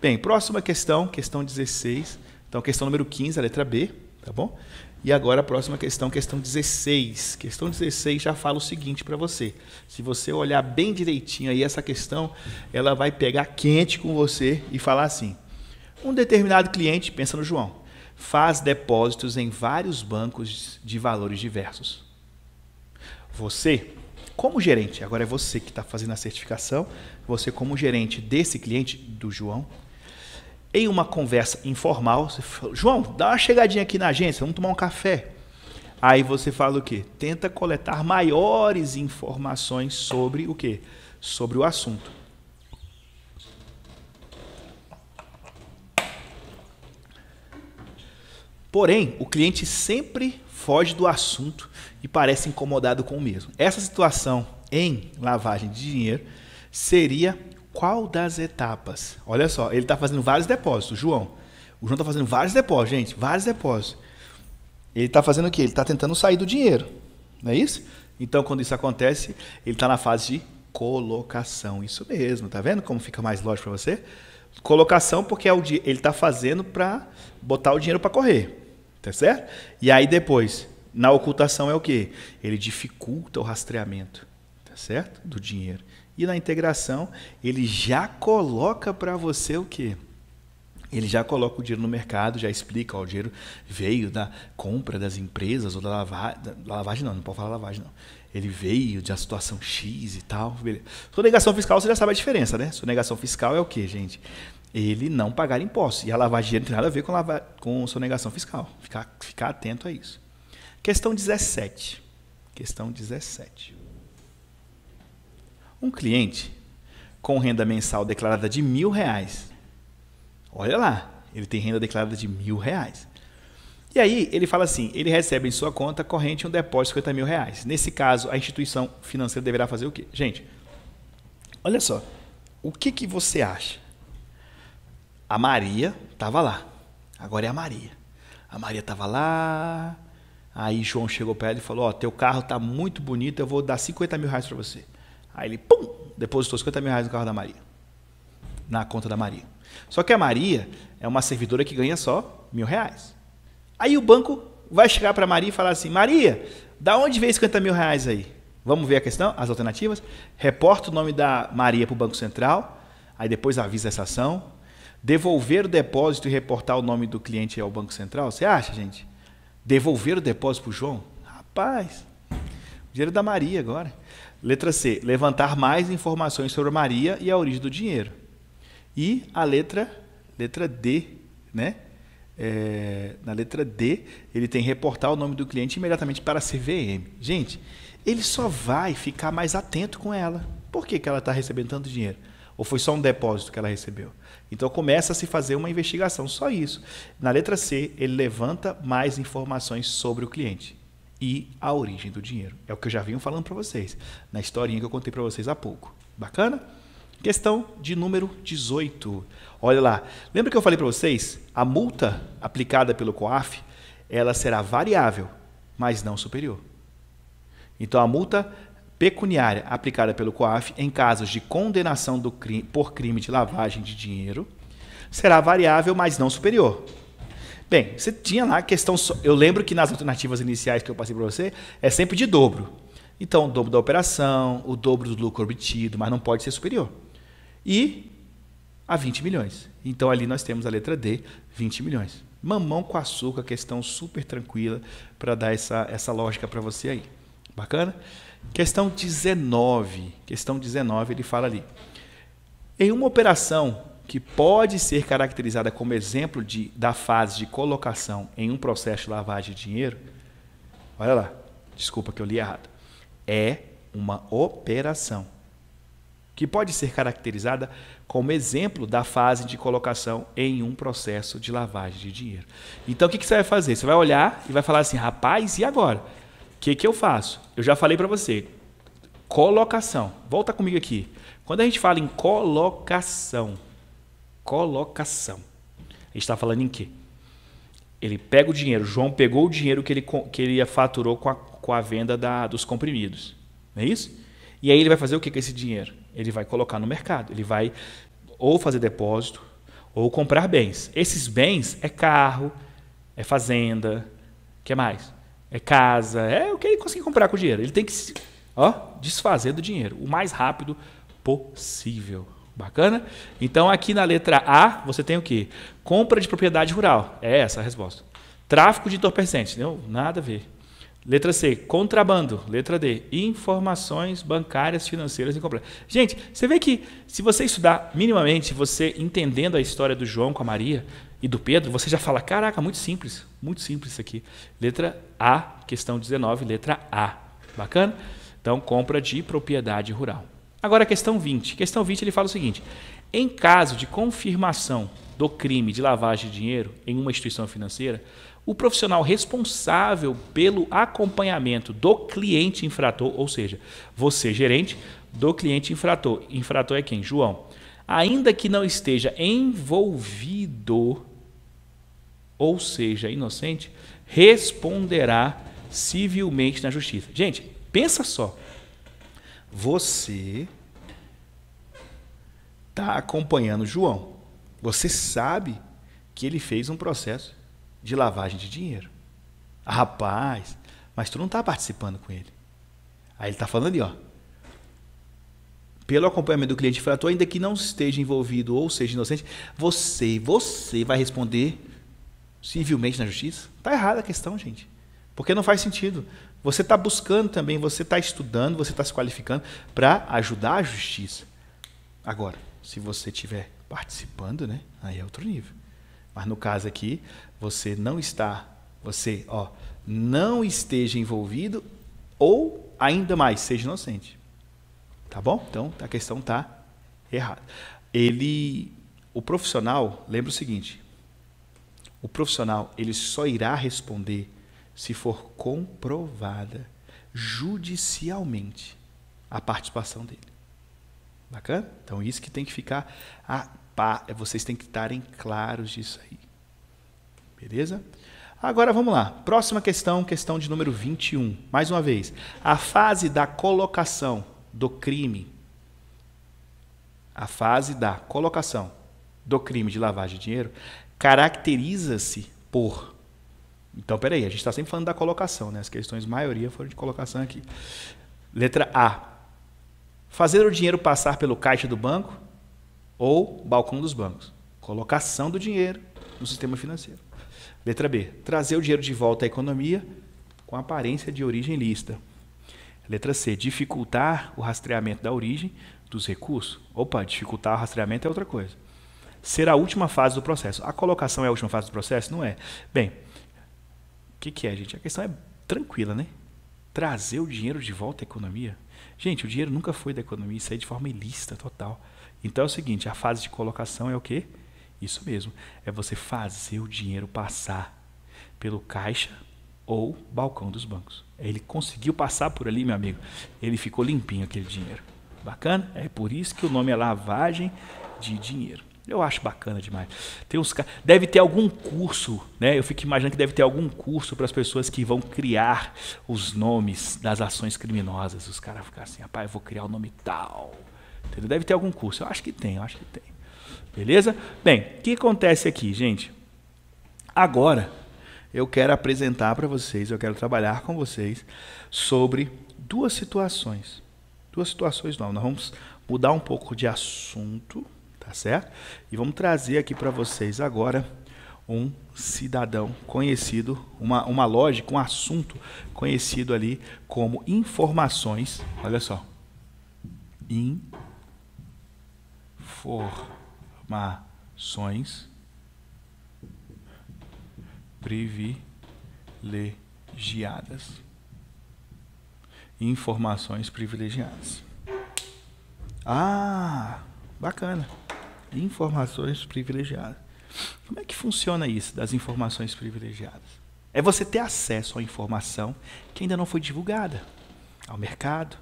Bem, próxima questão, questão 16. Então, questão número 15, a letra B, tá bom? E agora a próxima questão, questão 16. Questão 16 já fala o seguinte para você. Se você olhar bem direitinho aí essa questão, ela vai pegar quente com você e falar assim: Um determinado cliente, pensa no João, faz depósitos em vários bancos de valores diversos. Você, como gerente, agora é você que está fazendo a certificação, você como gerente desse cliente, do João, em uma conversa informal, você fala, João, dá uma chegadinha aqui na agência, vamos tomar um café. Aí você fala o quê? Tenta coletar maiores informações sobre o quê? Sobre o assunto. Porém, o cliente sempre foge do assunto e parece incomodado com o mesmo. Essa situação em lavagem de dinheiro seria qual das etapas? Olha só, ele está fazendo vários depósitos, João. O João está fazendo vários depósitos, gente, vários depósitos. Ele está fazendo o quê? Ele está tentando sair do dinheiro, não é isso? Então, quando isso acontece, ele está na fase de colocação. Isso mesmo, tá vendo como fica mais lógico para você? Colocação, porque é o dia, ele está fazendo para botar o dinheiro para correr, tá certo? E aí depois, na ocultação é o quê? Ele dificulta o rastreamento, tá certo? Do dinheiro. E na integração, ele já coloca para você o quê? Ele já coloca o dinheiro no mercado, já explica, ó, o dinheiro veio da compra das empresas ou da, lavagem. da, lavagem, não, não pode falar lavagem, não. Ele veio da situação X e tal. Beleza. Sonegação fiscal, você já sabe a diferença, né? Sonegação fiscal é o quê, gente? Ele não pagar impostos. E a lavagem de dinheiro não tem nada a ver com, lava, com sonegação fiscal. Ficar, ficar atento a isso. Questão 17. Questão 17. Um cliente com renda mensal declarada de mil reais. Olha lá, ele tem renda declarada de mil reais. E aí ele fala assim, ele recebe em sua conta corrente um depósito de 50 mil reais. Nesse caso, a instituição financeira deverá fazer o quê? Gente, olha só, o que, que você acha? A Maria estava lá, agora é a Maria. A Maria estava lá, aí João chegou para ela e falou, ó, oh, teu carro está muito bonito, eu vou dar 50 mil reais para você. Aí ele, pum, depositou 50 mil reais no carro da Maria. Na conta da Maria. Só que a Maria é uma servidora que ganha só mil reais. Aí o banco vai chegar para a Maria e falar assim: Maria, da onde veio 50 mil reais aí? Vamos ver a questão, as alternativas. Reporta o nome da Maria para o Banco Central, aí depois avisa essa ação. Devolver o depósito e reportar o nome do cliente ao Banco Central, você acha, gente? Devolver o depósito para o João? Rapaz, o dinheiro é da Maria agora. Letra C, levantar mais informações sobre Maria e a origem do dinheiro. E a letra, letra D, né? É, na letra D, ele tem reportar o nome do cliente imediatamente para a CVM. Gente, ele só vai ficar mais atento com ela. Por que, que ela está recebendo tanto dinheiro? Ou foi só um depósito que ela recebeu? Então começa a se fazer uma investigação, só isso. Na letra C, ele levanta mais informações sobre o cliente e a origem do dinheiro. É o que eu já vinha falando para vocês, na historinha que eu contei para vocês há pouco. Bacana? Questão de número 18. Olha lá. Lembra que eu falei para vocês? A multa aplicada pelo COAF, ela será variável, mas não superior. Então a multa pecuniária aplicada pelo COAF em casos de condenação crime, por crime de lavagem de dinheiro será variável, mas não superior. Bem, você tinha lá a questão. So... Eu lembro que nas alternativas iniciais que eu passei para você, é sempre de dobro. Então, o dobro da operação, o dobro do lucro obtido, mas não pode ser superior. E a 20 milhões. Então, ali nós temos a letra D, 20 milhões. Mamão com açúcar, questão super tranquila para dar essa, essa lógica para você aí. Bacana? Questão 19. Questão 19, ele fala ali. Em uma operação que pode ser caracterizada como exemplo de, da fase de colocação em um processo de lavagem de dinheiro, olha lá, desculpa que eu li errado, é uma operação que pode ser caracterizada como exemplo da fase de colocação em um processo de lavagem de dinheiro. Então, o que, que você vai fazer? Você vai olhar e vai falar assim, rapaz, e agora? O que, que eu faço? Eu já falei para você, colocação. Volta comigo aqui. Quando a gente fala em colocação, colocação. A gente está falando em quê? Ele pega o dinheiro, João pegou o dinheiro que ele, que ele faturou com a, com a venda da, dos comprimidos. Não é isso? E aí ele vai fazer o que com esse dinheiro? Ele vai colocar no mercado. Ele vai ou fazer depósito ou comprar bens. Esses bens é carro, é fazenda, que mais? É casa, é o que ele conseguir comprar com o dinheiro. Ele tem que se ó, desfazer do dinheiro o mais rápido possível. Bacana? Então aqui na letra A você tem o que? Compra de propriedade rural. É essa a resposta. Tráfico de entorpecentes. Não, nada a ver. Letra C, contrabando. Letra D, informações bancárias, financeiras incompletas. Gente, você vê que se você estudar minimamente, você entendendo a história do João com a Maria e do Pedro, você já fala: caraca, muito simples, muito simples isso aqui. Letra A, questão 19, letra A. Bacana? Então, compra de propriedade rural. Agora, a questão 20. Questão 20 ele fala o seguinte: em caso de confirmação do crime de lavagem de dinheiro em uma instituição financeira, o profissional responsável pelo acompanhamento do cliente infrator, ou seja, você gerente do cliente infrator, infrator é quem? João. Ainda que não esteja envolvido, ou seja, inocente, responderá civilmente na justiça. Gente, pensa só. Você está acompanhando João. Você sabe que ele fez um processo de lavagem de dinheiro. Ah, rapaz, mas tu não está participando com ele. Aí ele está falando ali, ó. Pelo acompanhamento do cliente infrator, ainda que não esteja envolvido ou seja inocente, você, você vai responder civilmente na justiça? Tá errada a questão, gente. Porque não faz sentido. Você está buscando também, você está estudando, você está se qualificando para ajudar a justiça. Agora, se você estiver participando, né, aí é outro nível. Mas no caso aqui, você não está, você, ó, não esteja envolvido ou ainda mais seja inocente. Tá bom? Então a questão está errada. Ele, o profissional, lembra o seguinte: o profissional ele só irá responder se for comprovada judicialmente a participação dele. Bacana? Então, isso que tem que ficar. A, pá, é, vocês têm que estarem claros disso aí. Beleza? Agora vamos lá. Próxima questão, questão de número 21. Mais uma vez. A fase da colocação do crime. A fase da colocação do crime de lavagem de dinheiro caracteriza-se por então, peraí, a gente está sempre falando da colocação, né? As questões, maioria, foram de colocação aqui. Letra A. Fazer o dinheiro passar pelo caixa do banco ou balcão dos bancos. Colocação do dinheiro no sistema financeiro. Letra B. Trazer o dinheiro de volta à economia com aparência de origem lista. Letra C. Dificultar o rastreamento da origem dos recursos. Opa, dificultar o rastreamento é outra coisa. Ser a última fase do processo. A colocação é a última fase do processo? Não é. Bem, que, que é, gente? A questão é tranquila, né? Trazer o dinheiro de volta à economia. Gente, o dinheiro nunca foi da economia, isso aí é de forma ilícita, total. Então é o seguinte, a fase de colocação é o quê? Isso mesmo, é você fazer o dinheiro passar pelo caixa ou balcão dos bancos. É ele conseguiu passar por ali, meu amigo. Ele ficou limpinho aquele dinheiro. Bacana? É por isso que o nome é lavagem de dinheiro. Eu acho bacana demais. Tem uns deve ter algum curso, né? Eu fico imaginando que deve ter algum curso para as pessoas que vão criar os nomes das ações criminosas. Os caras ficam assim, rapaz, eu vou criar o um nome tal. Entendeu? Deve ter algum curso. Eu acho que tem, eu acho que tem. Beleza? Bem, o que acontece aqui, gente? Agora eu quero apresentar para vocês, eu quero trabalhar com vocês sobre duas situações. Duas situações não, nós vamos mudar um pouco de assunto tá certo? E vamos trazer aqui para vocês agora um cidadão conhecido, uma, uma lógica, um assunto conhecido ali como informações. Olha só. Informações privilegiadas. Informações privilegiadas. Ah, bacana. Informações privilegiadas. Como é que funciona isso das informações privilegiadas? É você ter acesso à informação que ainda não foi divulgada ao mercado,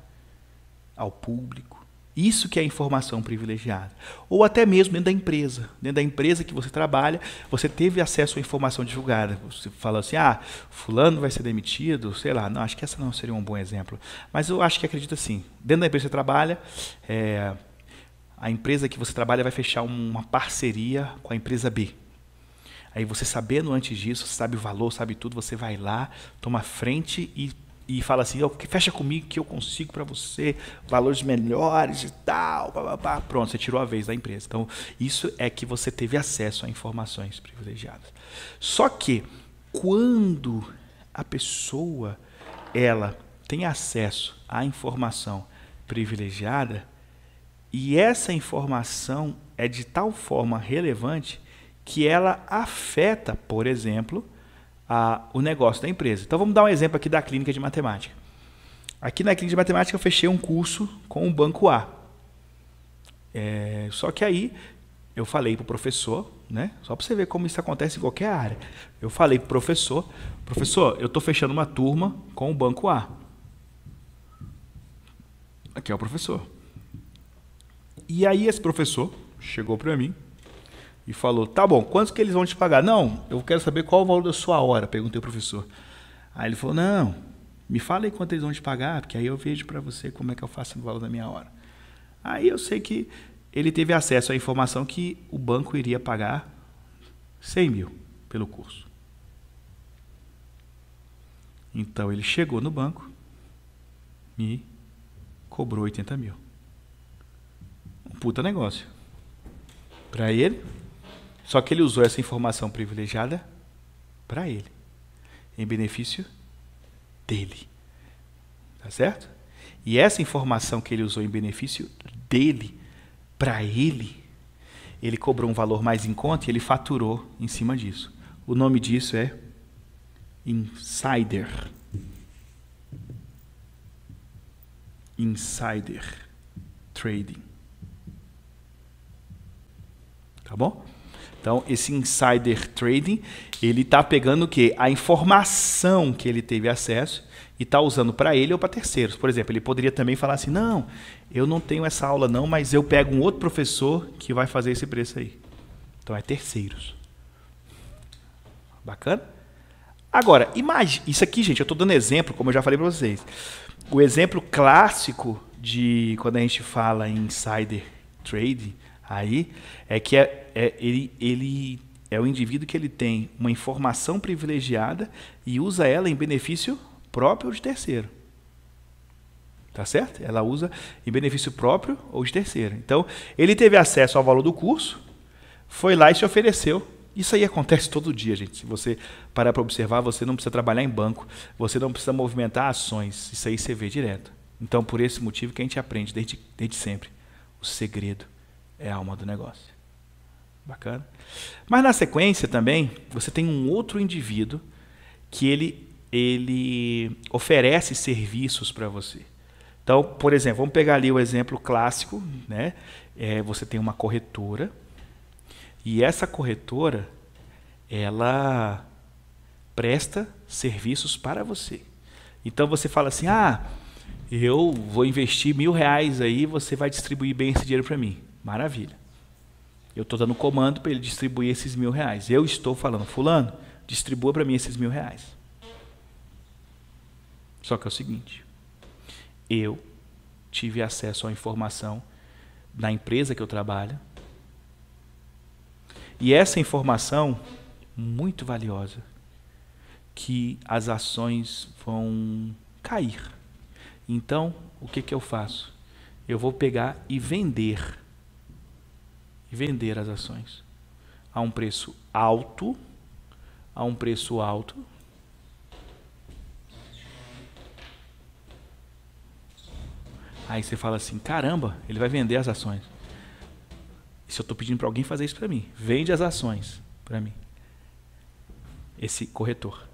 ao público. Isso que é informação privilegiada. Ou até mesmo dentro da empresa. Dentro da empresa que você trabalha, você teve acesso à informação divulgada. Você falou assim, ah, fulano vai ser demitido, sei lá. Não, acho que essa não seria um bom exemplo. Mas eu acho que acredito assim. Dentro da empresa que você trabalha, é, a empresa que você trabalha vai fechar uma parceria com a empresa B. Aí você sabendo antes disso, sabe o valor, sabe tudo, você vai lá, toma frente e, e fala assim, oh, fecha comigo que eu consigo para você valores melhores e tal, Blá, blá, blá. pronto, você tirou a vez da empresa. Então isso é que você teve acesso a informações privilegiadas. Só que quando a pessoa ela tem acesso à informação privilegiada, e essa informação é de tal forma relevante que ela afeta, por exemplo, a, o negócio da empresa. Então vamos dar um exemplo aqui da clínica de matemática. Aqui na clínica de matemática eu fechei um curso com o banco A. É, só que aí eu falei para o professor, né? Só para você ver como isso acontece em qualquer área. Eu falei para o professor, professor, eu estou fechando uma turma com o banco A. Aqui é o professor. E aí esse professor chegou para mim e falou: "Tá bom, quanto que eles vão te pagar?" "Não, eu quero saber qual o valor da sua hora", perguntei ao professor. Aí ele falou: "Não, me fala aí quanto eles vão te pagar, porque aí eu vejo para você como é que eu faço o valor da minha hora". Aí eu sei que ele teve acesso à informação que o banco iria pagar 100 mil pelo curso. Então ele chegou no banco e cobrou 80 mil puta negócio. Para ele. Só que ele usou essa informação privilegiada para ele. Em benefício dele. Tá certo? E essa informação que ele usou em benefício dele, para ele, ele cobrou um valor mais em conta e ele faturou em cima disso. O nome disso é insider. Insider trading. Tá bom? Então, esse insider trading, ele está pegando o quê? A informação que ele teve acesso e está usando para ele ou para terceiros. Por exemplo, ele poderia também falar assim, não, eu não tenho essa aula não, mas eu pego um outro professor que vai fazer esse preço aí. Então, é terceiros. Bacana? Agora, imagine, isso aqui, gente, eu estou dando exemplo, como eu já falei para vocês. O exemplo clássico de quando a gente fala em insider trading aí é que é é, ele, ele é o indivíduo que ele tem uma informação privilegiada e usa ela em benefício próprio ou de terceiro. Tá certo? Ela usa em benefício próprio ou de terceiro. Então, ele teve acesso ao valor do curso, foi lá e se ofereceu. Isso aí acontece todo dia, gente. Se você parar para observar, você não precisa trabalhar em banco, você não precisa movimentar ações. Isso aí você vê direto. Então, por esse motivo que a gente aprende desde, desde sempre. O segredo é a alma do negócio. Bacana. Mas na sequência também, você tem um outro indivíduo que ele, ele oferece serviços para você. Então, por exemplo, vamos pegar ali o exemplo clássico, né? É, você tem uma corretora e essa corretora ela presta serviços para você. Então você fala assim, ah, eu vou investir mil reais aí, você vai distribuir bem esse dinheiro para mim. Maravilha. Eu estou dando comando para ele distribuir esses mil reais. Eu estou falando, fulano, distribua para mim esses mil reais. Só que é o seguinte, eu tive acesso à informação da empresa que eu trabalho. E essa informação, muito valiosa, que as ações vão cair. Então, o que, que eu faço? Eu vou pegar e vender e vender as ações a um preço alto, a um preço alto. Aí você fala assim, caramba, ele vai vender as ações. Se eu estou pedindo para alguém fazer isso para mim, vende as ações para mim. Esse corretor.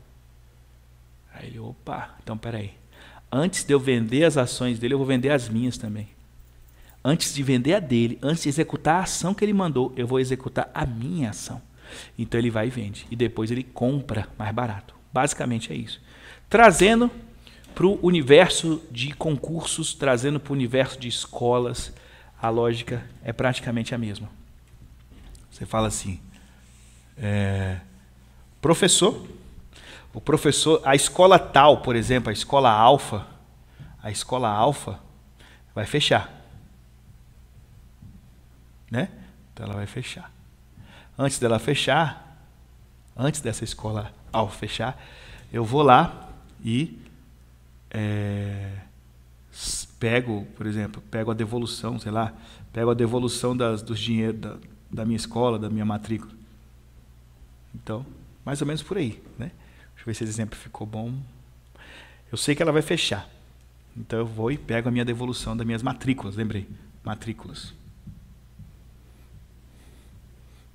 Aí ele, opa, então peraí. Antes de eu vender as ações dele, eu vou vender as minhas também. Antes de vender a dele, antes de executar a ação que ele mandou, eu vou executar a minha ação. Então ele vai e vende. E depois ele compra mais barato. Basicamente é isso. Trazendo para o universo de concursos, trazendo para o universo de escolas, a lógica é praticamente a mesma. Você fala assim, é, professor, o professor, a escola tal, por exemplo, a escola alfa, a escola alfa vai fechar né? Então ela vai fechar. Antes dela fechar, antes dessa escola ao fechar, eu vou lá e é, pego, por exemplo, pego a devolução, sei lá, pego a devolução das, dos dinheiro da, da minha escola, da minha matrícula. Então, mais ou menos por aí, né? Deixa eu ver se esse exemplo ficou bom. Eu sei que ela vai fechar. Então eu vou e pego a minha devolução das minhas matrículas, lembrei, matrículas.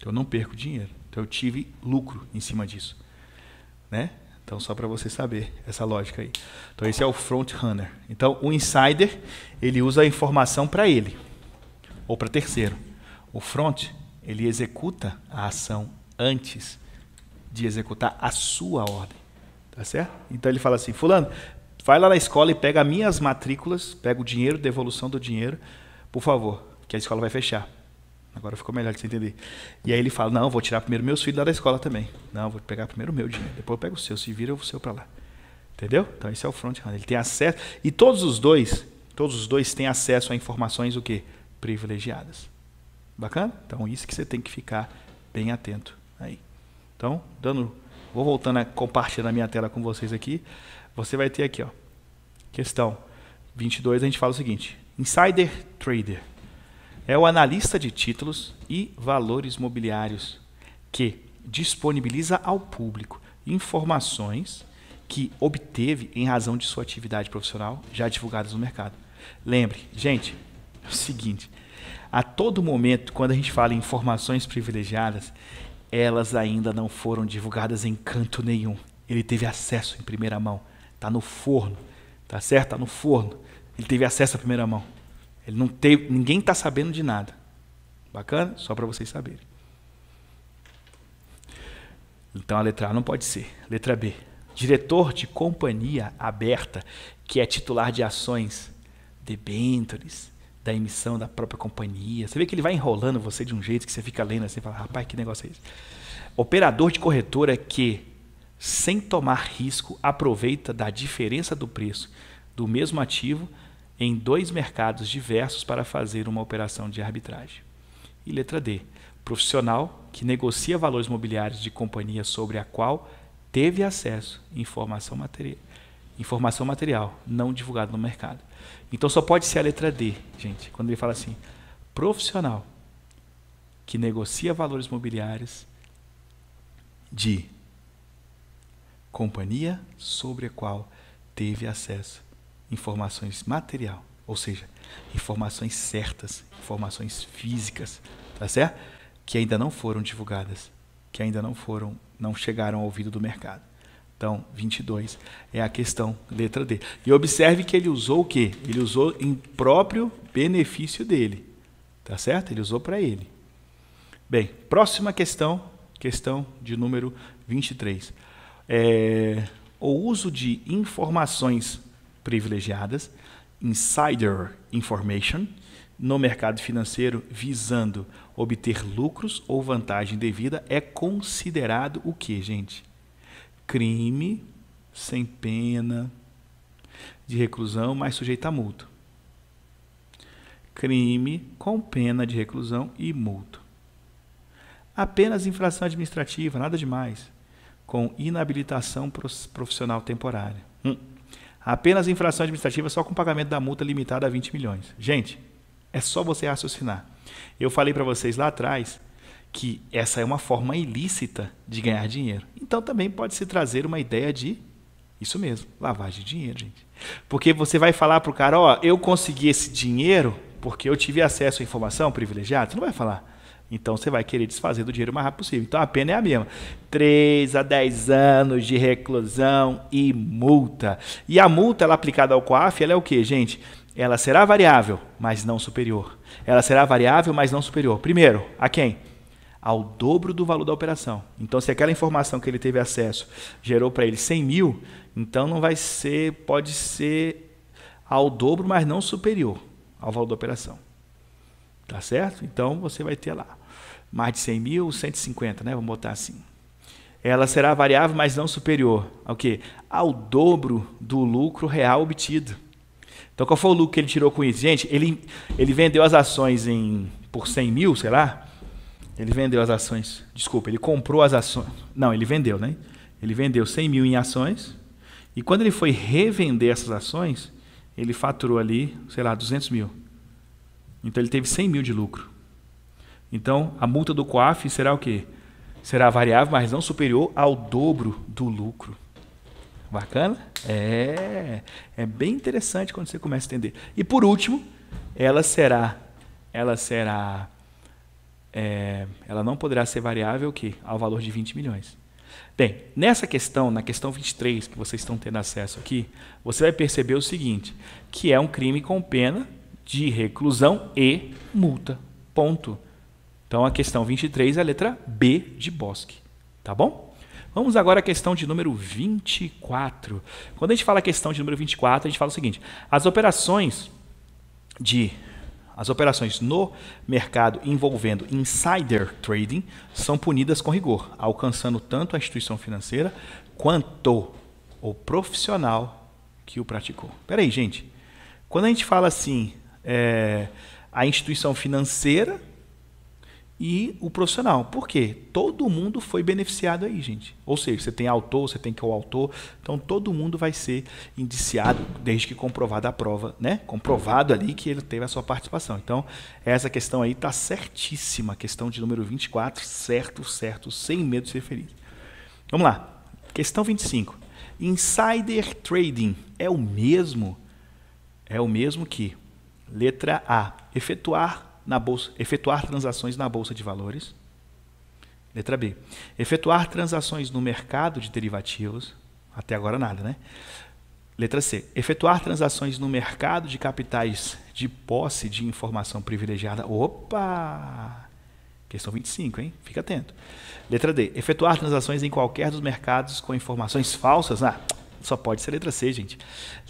Então eu não perco dinheiro. Então eu tive lucro em cima disso. Né? Então, só para você saber essa lógica aí. Então, esse é o front runner. Então, o insider, ele usa a informação para ele ou para terceiro. O front, ele executa a ação antes de executar a sua ordem. Tá certo? Então, ele fala assim: Fulano, vai lá na escola e pega minhas matrículas, pega o dinheiro, devolução do dinheiro, por favor, que a escola vai fechar. Agora ficou melhor de você entender. E aí ele fala: Não, vou tirar primeiro meus filhos lá da escola também. Não, vou pegar primeiro o meu dinheiro. Depois eu pego o seu. Se vira, eu vou o seu para lá. Entendeu? Então esse é o front runner. Ele tem acesso. E todos os dois, todos os dois têm acesso a informações o quê? Privilegiadas. Bacana? Então isso que você tem que ficar bem atento aí. Então, dando. Vou voltando a compartilhar a minha tela com vocês aqui. Você vai ter aqui, ó. Questão 22, a gente fala o seguinte: Insider Trader é o analista de títulos e valores mobiliários, que disponibiliza ao público informações que obteve em razão de sua atividade profissional já divulgadas no mercado. Lembre, gente, é o seguinte: a todo momento, quando a gente fala em informações privilegiadas, elas ainda não foram divulgadas em canto nenhum. Ele teve acesso em primeira mão. Está no forno, tá certo? Está no forno. Ele teve acesso à primeira mão. Ele não teve, ninguém está sabendo de nada. Bacana? Só para vocês saberem. Então a letra A não pode ser. Letra B. Diretor de companhia aberta, que é titular de ações, debêntures, da emissão da própria companhia. Você vê que ele vai enrolando você de um jeito que você fica lendo assim e fala: rapaz, que negócio é esse? Operador de corretora que, sem tomar risco, aproveita da diferença do preço do mesmo ativo em dois mercados diversos para fazer uma operação de arbitragem. E letra D. Profissional que negocia valores mobiliários de companhia sobre a qual teve acesso informação material, informação material não divulgada no mercado. Então só pode ser a letra D, gente, quando ele fala assim: profissional que negocia valores mobiliários de companhia sobre a qual teve acesso informações material, ou seja, informações certas, informações físicas, tá certo? Que ainda não foram divulgadas, que ainda não foram, não chegaram ao ouvido do mercado. Então, 22 é a questão, letra D. E observe que ele usou o quê? Ele usou em próprio benefício dele. Tá certo? Ele usou para ele. Bem, próxima questão, questão de número 23. É, o uso de informações privilegiadas, insider information, no mercado financeiro visando obter lucros ou vantagem devida é considerado o que, gente? Crime sem pena de reclusão, mas sujeito a multa. Crime com pena de reclusão e multa. Apenas infração administrativa, nada demais. Com inabilitação profissional temporária. Hum. Apenas infração administrativa só com pagamento da multa limitada a 20 milhões. Gente, é só você raciocinar. Eu falei para vocês lá atrás que essa é uma forma ilícita de ganhar dinheiro. Então também pode se trazer uma ideia de isso mesmo, lavagem de dinheiro, gente. Porque você vai falar pro cara, ó, oh, eu consegui esse dinheiro porque eu tive acesso à informação privilegiada. Você não vai falar. Então você vai querer desfazer do dinheiro o mais rápido possível. Então a pena é a mesma. 3 a 10 anos de reclusão e multa. E a multa ela aplicada ao COAF, ela é o que, gente? Ela será variável, mas não superior. Ela será variável, mas não superior. Primeiro, a quem? Ao dobro do valor da operação. Então, se aquela informação que ele teve acesso gerou para ele 100 mil, então não vai ser, pode ser ao dobro, mas não superior ao valor da operação. Tá certo? Então você vai ter lá mais de 100 mil, 150, né? Vamos botar assim. Ela será variável, mas não superior ao que Ao dobro do lucro real obtido. Então, qual foi o lucro que ele tirou com isso? Gente, ele, ele vendeu as ações em por 100 mil, sei lá. Ele vendeu as ações. Desculpa, ele comprou as ações. Não, ele vendeu, né? Ele vendeu 100 mil em ações. E quando ele foi revender essas ações, ele faturou ali, sei lá, 200 mil. Então ele teve 100 mil de lucro. Então a multa do COAF será o quê? Será variável, mas não superior ao dobro do lucro. Bacana? É, é bem interessante quando você começa a entender. E por último, ela será, ela será, é, ela não poderá ser variável o quê? Ao valor de 20 milhões. Bem, nessa questão, na questão 23 que vocês estão tendo acesso aqui, você vai perceber o seguinte, que é um crime com pena de reclusão e multa. Ponto. Então a questão 23 é a letra B de Bosque, tá bom? Vamos agora à questão de número 24. Quando a gente fala a questão de número 24, a gente fala o seguinte: as operações de as operações no mercado envolvendo insider trading são punidas com rigor, alcançando tanto a instituição financeira quanto o profissional que o praticou. Peraí, gente. Quando a gente fala assim, é, a instituição financeira e o profissional. Por quê? Todo mundo foi beneficiado aí, gente. Ou seja, você tem autor, você tem coautor, então todo mundo vai ser indiciado desde que comprovada a prova, né? Comprovado ali que ele teve a sua participação. Então, essa questão aí tá certíssima, questão de número 24, certo, certo, sem medo de ser feliz. Vamos lá. Questão 25. Insider trading é o mesmo é o mesmo que Letra A. Efetuar, na bolsa, efetuar transações na Bolsa de Valores. Letra B. Efetuar transações no mercado de derivativos. Até agora nada, né? Letra C. Efetuar transações no mercado de capitais de posse de informação privilegiada. Opa! Questão 25, hein? Fica atento. Letra D. Efetuar transações em qualquer dos mercados com informações falsas. Ah, só pode ser letra C, gente.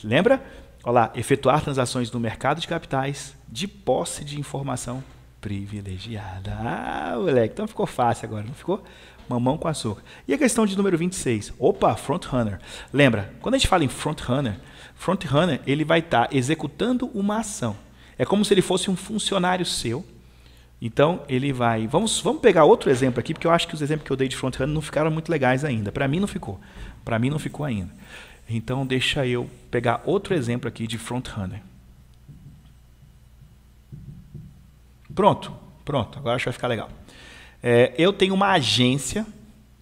Lembra? Olha lá, efetuar transações no mercado de capitais de posse de informação privilegiada. Ah, moleque, então ficou fácil agora, não ficou? Mamão com açúcar. E a questão de número 26. Opa, front runner. Lembra, quando a gente fala em front runner, front runner ele vai estar tá executando uma ação. É como se ele fosse um funcionário seu. Então ele vai. Vamos, vamos pegar outro exemplo aqui, porque eu acho que os exemplos que eu dei de front runner não ficaram muito legais ainda. Para mim não ficou. Para mim não ficou ainda. Então, deixa eu pegar outro exemplo aqui de front-runner. Pronto, pronto, agora acho que vai ficar legal. É, eu tenho uma agência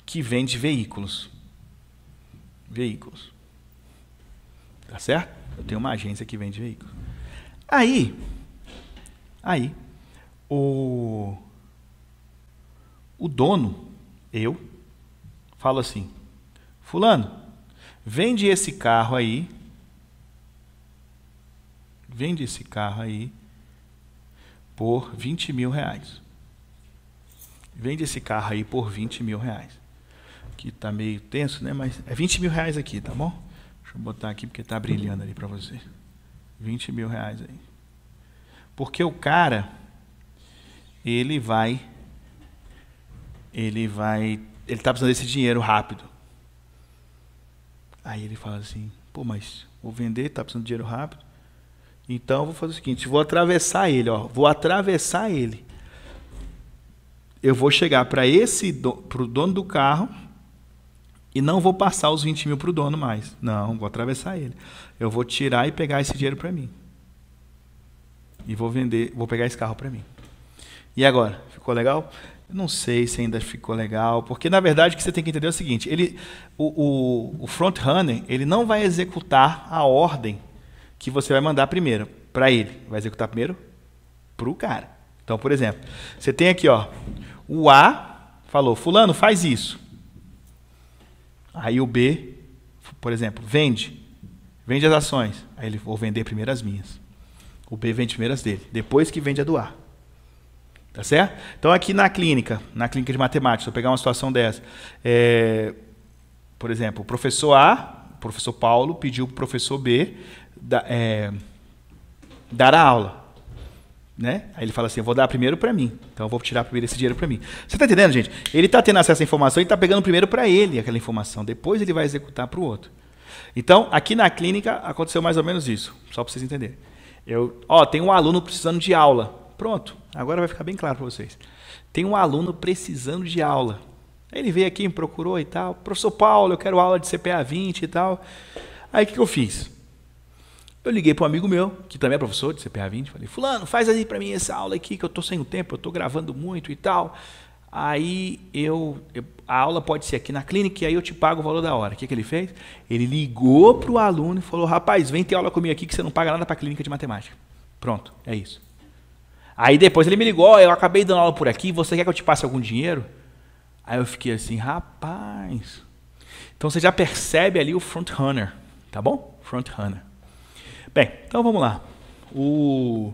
que vende veículos. Veículos. Tá certo? Eu tenho uma agência que vende veículos. Aí, aí, o, o dono, eu, falo assim, fulano, Vende esse carro aí. Vende esse carro aí por 20 mil reais. Vende esse carro aí por 20 mil reais. Aqui está meio tenso, né? Mas é 20 mil reais aqui, tá bom? Deixa eu botar aqui porque está brilhando ali para você. 20 mil reais aí. Porque o cara, ele vai. Ele vai. Ele está precisando desse dinheiro rápido. Aí ele fala assim: pô, mas vou vender, tá precisando de dinheiro rápido. Então eu vou fazer o seguinte: vou atravessar ele, ó, vou atravessar ele. Eu vou chegar para esse para pro dono do carro e não vou passar os 20 mil para o dono mais. Não, vou atravessar ele. Eu vou tirar e pegar esse dinheiro para mim. E vou vender, vou pegar esse carro para mim. E agora? Ficou legal? Eu não sei se ainda ficou legal, porque na verdade o que você tem que entender é o seguinte: ele, o, o, o front runner ele não vai executar a ordem que você vai mandar primeiro para ele, vai executar primeiro para o cara. Então, por exemplo, você tem aqui ó, o A falou: Fulano, faz isso. Aí o B, por exemplo, vende. Vende as ações. Aí ele, vou vender primeiro as minhas. O B vende primeiro as dele, depois que vende a do A. Tá certo? Então, aqui na clínica, na clínica de matemática, se eu pegar uma situação dessa, é, por exemplo, o professor A, o professor Paulo, pediu para o professor B da, é, dar a aula. Né? Aí ele fala assim: eu vou dar primeiro para mim, então eu vou tirar primeiro esse dinheiro para mim. Você está entendendo, gente? Ele está tendo acesso à informação e está pegando primeiro para ele aquela informação, depois ele vai executar para o outro. Então, aqui na clínica aconteceu mais ou menos isso, só para vocês entenderem. Eu, ó, tem um aluno precisando de aula. Pronto, agora vai ficar bem claro para vocês. Tem um aluno precisando de aula. Ele veio aqui, me procurou e tal. Professor Paulo, eu quero aula de CPA 20 e tal. Aí o que, que eu fiz? Eu liguei para um amigo meu, que também é professor de CPA 20, falei: "Fulano, faz aí para mim essa aula aqui que eu tô sem o tempo, eu tô gravando muito e tal". Aí eu, eu a aula pode ser aqui na clínica e aí eu te pago o valor da hora. O que, que ele fez? Ele ligou para o aluno e falou: "Rapaz, vem ter aula comigo aqui que você não paga nada para a clínica de matemática". Pronto, é isso. Aí depois ele me ligou, oh, eu acabei dando aula por aqui, você quer que eu te passe algum dinheiro? Aí eu fiquei assim, rapaz. Então você já percebe ali o front runner, tá bom? Front runner. Bem, então vamos lá. O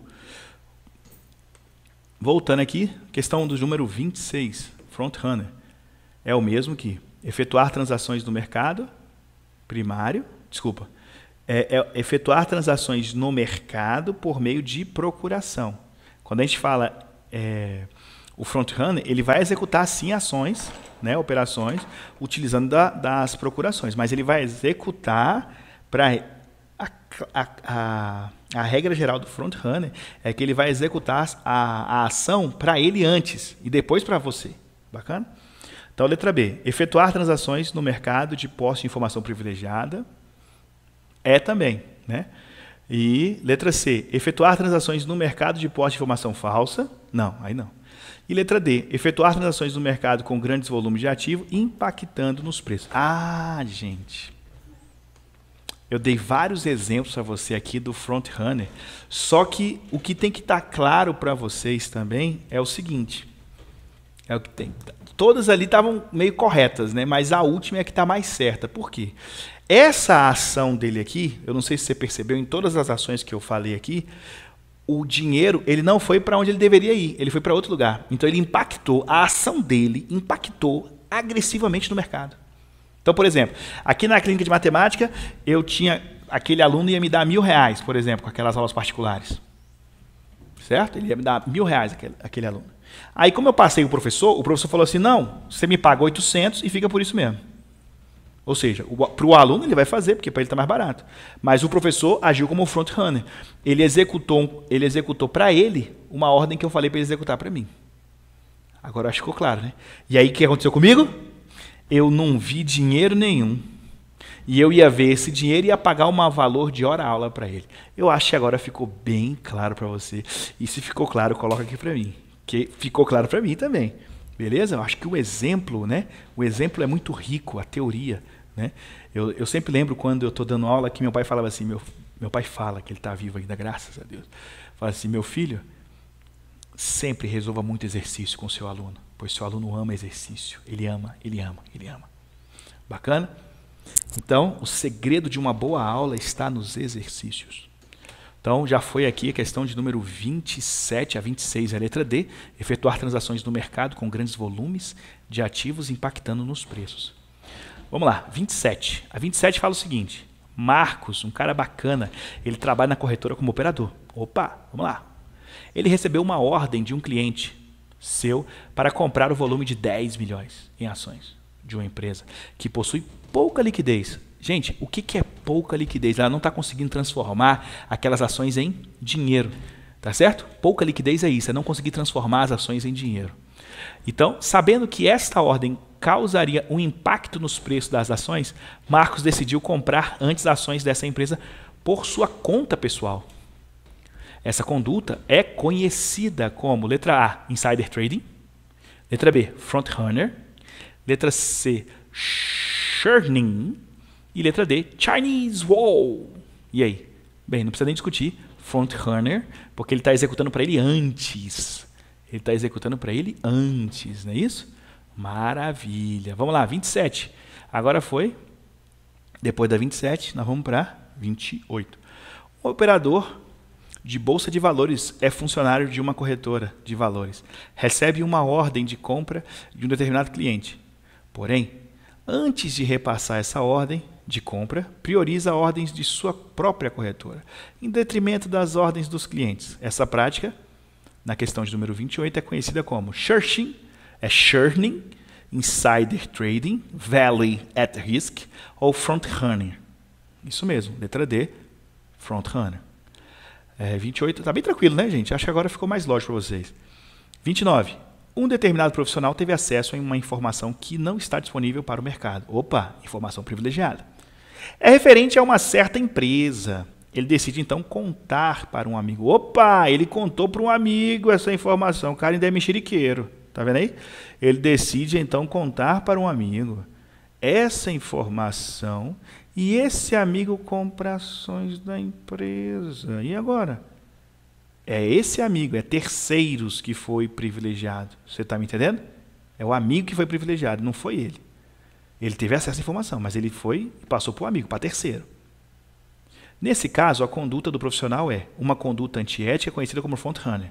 Voltando aqui, questão do número 26, front runner. É o mesmo que efetuar transações no mercado primário, desculpa, é, é efetuar transações no mercado por meio de procuração. Quando a gente fala é, o front-runner, ele vai executar sim ações, né, operações, utilizando da, das procurações, mas ele vai executar para a, a, a, a, regra geral do front-runner é que ele vai executar a, a ação para ele antes e depois para você. Bacana? Então, letra B. Efetuar transações no mercado de posse de informação privilegiada é também, né? E letra C, efetuar transações no mercado de porte de informação falsa. Não, aí não. E letra D, efetuar transações no mercado com grandes volumes de ativo, impactando nos preços. Ah, gente. Eu dei vários exemplos a você aqui do front runner, só que o que tem que estar tá claro para vocês também é o seguinte. É o que tem. Todas ali estavam meio corretas, né? Mas a última é a que está mais certa. Por quê? Essa ação dele aqui, eu não sei se você percebeu, em todas as ações que eu falei aqui, o dinheiro ele não foi para onde ele deveria ir, ele foi para outro lugar. Então ele impactou, a ação dele impactou agressivamente no mercado. Então, por exemplo, aqui na clínica de matemática, eu tinha aquele aluno ia me dar mil reais, por exemplo, com aquelas aulas particulares. Certo? Ele ia me dar mil reais, aquele, aquele aluno. Aí, como eu passei o professor, o professor falou assim: não, você me paga 800 e fica por isso mesmo. Ou seja, para o aluno ele vai fazer, porque para ele está mais barato. Mas o professor agiu como front-runner. Ele executou ele executou para ele uma ordem que eu falei para ele executar para mim. Agora acho que ficou claro, né? E aí o que aconteceu comigo? Eu não vi dinheiro nenhum. E eu ia ver esse dinheiro e ia pagar um valor de hora-aula para ele. Eu acho que agora ficou bem claro para você. E se ficou claro, coloca aqui para mim. Que ficou claro para mim também. Beleza? Eu acho que o exemplo, né? O exemplo é muito rico, a teoria. Né? Eu, eu sempre lembro quando eu estou dando aula que meu pai falava assim, meu, meu pai fala que ele está vivo ainda, graças a Deus. Fala assim, meu filho, sempre resolva muito exercício com seu aluno, pois seu aluno ama exercício. Ele ama, ele ama, ele ama. Bacana? Então, o segredo de uma boa aula está nos exercícios. Então, já foi aqui a questão de número 27 a 26, a letra D, efetuar transações no mercado com grandes volumes de ativos impactando nos preços. Vamos lá, 27. A 27 fala o seguinte: Marcos, um cara bacana, ele trabalha na corretora como operador. Opa, vamos lá. Ele recebeu uma ordem de um cliente seu para comprar o volume de 10 milhões em ações de uma empresa que possui pouca liquidez, Gente, o que, que é pouca liquidez? Ela não está conseguindo transformar aquelas ações em dinheiro. Tá certo? Pouca liquidez é isso, é não conseguir transformar as ações em dinheiro. Então, sabendo que esta ordem causaria um impacto nos preços das ações, Marcos decidiu comprar antes ações dessa empresa por sua conta pessoal. Essa conduta é conhecida como letra A, insider trading, letra B, front runner, letra C, churning e letra D, Chinese Wall. E aí? Bem, não precisa nem discutir. Front runner, porque ele está executando para ele antes. Ele está executando para ele antes, não é isso? Maravilha. Vamos lá, 27. Agora foi. Depois da 27, nós vamos para 28. O operador de bolsa de valores é funcionário de uma corretora de valores. Recebe uma ordem de compra de um determinado cliente. Porém, antes de repassar essa ordem, de compra prioriza ordens de sua própria corretora, em detrimento das ordens dos clientes. Essa prática, na questão de número 28, é conhecida como shirking, é churning, insider trading, valley at risk ou front runner. Isso mesmo, letra D, front runner. É, 28, tá bem tranquilo, né, gente? Acho que agora ficou mais lógico para vocês. 29. Um determinado profissional teve acesso a uma informação que não está disponível para o mercado. Opa, informação privilegiada. É referente a uma certa empresa. Ele decide então contar para um amigo. Opa, ele contou para um amigo essa informação. O cara ainda é mexeriqueiro. Tá vendo aí? Ele decide então contar para um amigo essa informação e esse amigo compra ações da empresa. E agora? É esse amigo, é terceiros que foi privilegiado. Você está me entendendo? É o amigo que foi privilegiado, não foi ele. Ele teve acesso à informação, mas ele foi e passou para o amigo, para terceiro. Nesse caso, a conduta do profissional é uma conduta antiética conhecida como front-runner.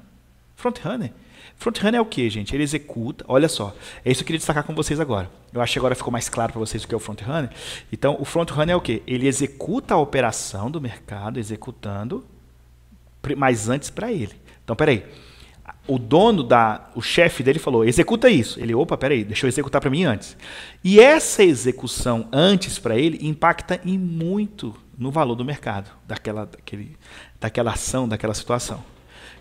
Front-runner? Front-runner é o que, gente? Ele executa, olha só, é isso que eu queria destacar com vocês agora. Eu acho que agora ficou mais claro para vocês o que é o front-runner. Então, o front-runner é o que? Ele executa a operação do mercado, executando, mas antes para ele. Então, peraí. aí o dono da, o chefe dele falou, executa isso. Ele, opa, peraí, deixa eu executar para mim antes. E essa execução antes para ele impacta em muito no valor do mercado daquela, daquele, daquela ação, daquela situação.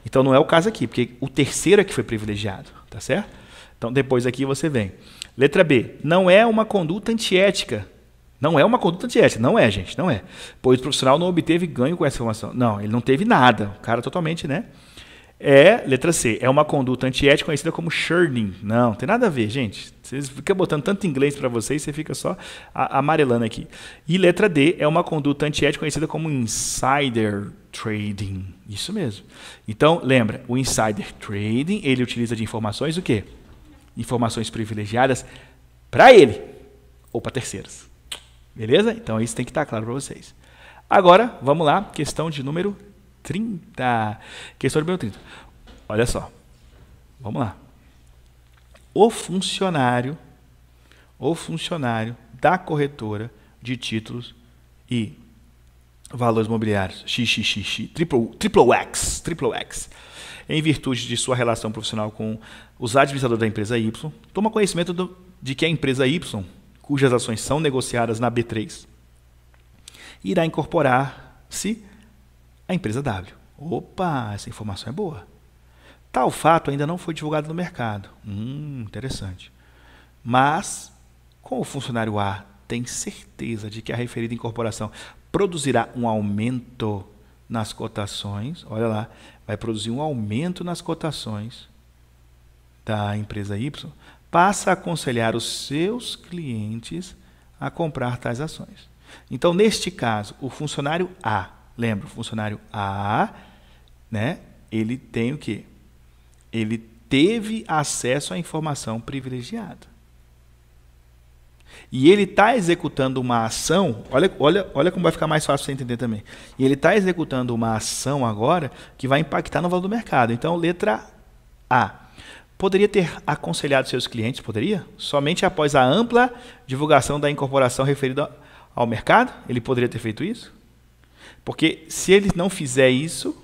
Então não é o caso aqui, porque o terceiro é que foi privilegiado, tá certo? Então depois aqui você vem. Letra B, não é uma conduta antiética. Não é uma conduta antiética, não é, gente, não é. Pois o profissional não obteve ganho com essa informação. Não, ele não teve nada. O cara totalmente, né? É, letra C, é uma conduta antiética conhecida como shirning. Não, tem nada a ver, gente. Vocês ficam botando tanto inglês para vocês, você fica só amarelando aqui. E letra D, é uma conduta antiética conhecida como insider trading. Isso mesmo. Então, lembra, o insider trading, ele utiliza de informações o quê? Informações privilegiadas para ele ou para terceiros. Beleza? Então, isso tem que estar tá claro para vocês. Agora, vamos lá, questão de número 30. Questão número 30. Olha só. Vamos lá. O funcionário, o funcionário da corretora de títulos e valores mobiliários XXX, triple, triple X, triple X, em virtude de sua relação profissional com os administradores da empresa Y, toma conhecimento do, de que a empresa Y, cujas ações são negociadas na B3, irá incorporar-se a empresa W. Opa, essa informação é boa. Tal fato ainda não foi divulgado no mercado. Hum, interessante. Mas, com o funcionário A tem certeza de que a referida incorporação produzirá um aumento nas cotações, olha lá, vai produzir um aumento nas cotações da empresa Y, passa a aconselhar os seus clientes a comprar tais ações. Então, neste caso, o funcionário A Lembra, funcionário A, né? Ele tem o quê? Ele teve acesso à informação privilegiada. E ele está executando uma ação, olha, olha, olha como vai ficar mais fácil você entender também. E ele está executando uma ação agora que vai impactar no valor do mercado. Então, letra A. Poderia ter aconselhado seus clientes, poderia? Somente após a ampla divulgação da incorporação referida ao mercado? Ele poderia ter feito isso? Porque se ele não fizer isso,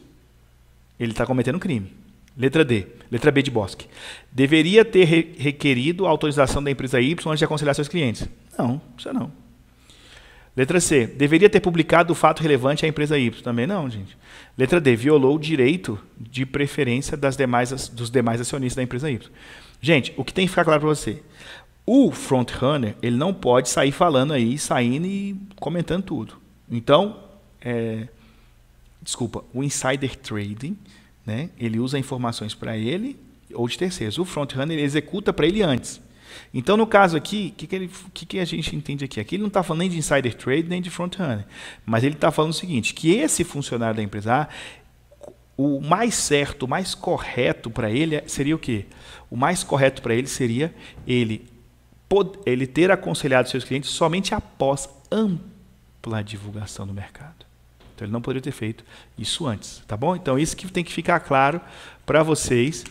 ele está cometendo um crime. Letra D. Letra B de Bosque. Deveria ter requerido a autorização da empresa Y antes de aconselhar seus clientes. Não, isso não. Letra C. Deveria ter publicado o fato relevante à empresa Y. Também não, gente. Letra D. Violou o direito de preferência das demais, dos demais acionistas da empresa Y. Gente, o que tem que ficar claro para você? O front runner ele não pode sair falando aí, saindo e comentando tudo. Então, é, desculpa, o insider trading, né? Ele usa informações para ele ou de terceiros. O front runner executa para ele antes. Então, no caso aqui, o que, que, que, que, a gente entende aqui? Aqui ele não está falando nem de insider trade, nem de front runner. Mas ele está falando o seguinte, que esse funcionário da empresa, o mais certo, o mais correto para ele é, seria o quê? O mais correto para ele seria ele, ele ter aconselhado seus clientes somente após ampla divulgação no mercado. Então ele não poderia ter feito isso antes, tá bom? Então isso que tem que ficar claro para vocês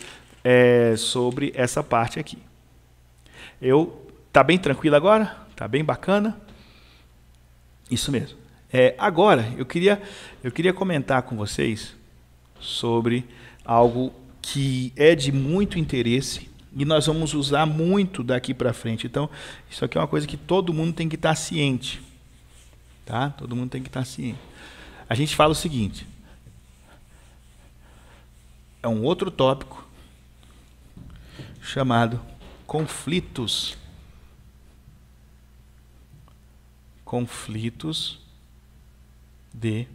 é, sobre essa parte aqui. Eu tá bem tranquilo agora? Tá bem bacana? Isso mesmo. É, agora eu queria eu queria comentar com vocês sobre algo que é de muito interesse e nós vamos usar muito daqui para frente. Então, isso aqui é uma coisa que todo mundo tem que estar tá ciente. Tá? Todo mundo tem que estar tá ciente a gente fala o seguinte. É um outro tópico chamado conflitos. Conflitos de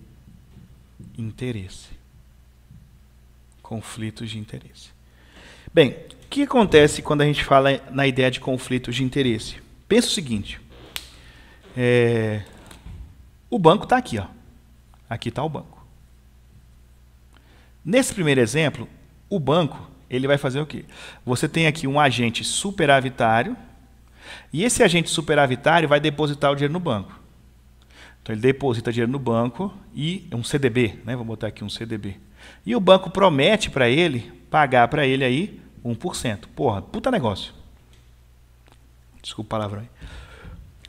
interesse. Conflitos de interesse. Bem, o que acontece quando a gente fala na ideia de conflitos de interesse? Pensa o seguinte: é, o banco está aqui, ó. Aqui está o banco. Nesse primeiro exemplo, o banco ele vai fazer o quê? Você tem aqui um agente superavitário, e esse agente superavitário vai depositar o dinheiro no banco. Então ele deposita dinheiro no banco e um CDB, né? Vou botar aqui um CDB. E o banco promete para ele pagar para ele aí 1%. Porra, puta negócio. Desculpa o palavrão aí.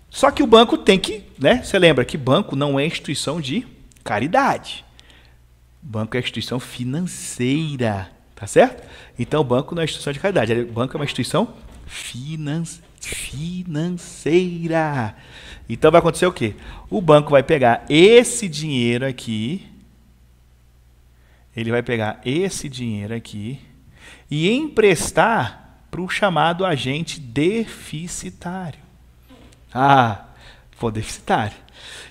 Só que o banco tem que, né? Você lembra que banco não é instituição de caridade. Banco é instituição financeira, tá certo? Então, o banco não é instituição de caridade, o é, banco é uma instituição financeira. Então, vai acontecer o quê? O banco vai pegar esse dinheiro aqui, ele vai pegar esse dinheiro aqui e emprestar para o chamado agente deficitário. Ah, for deficitário.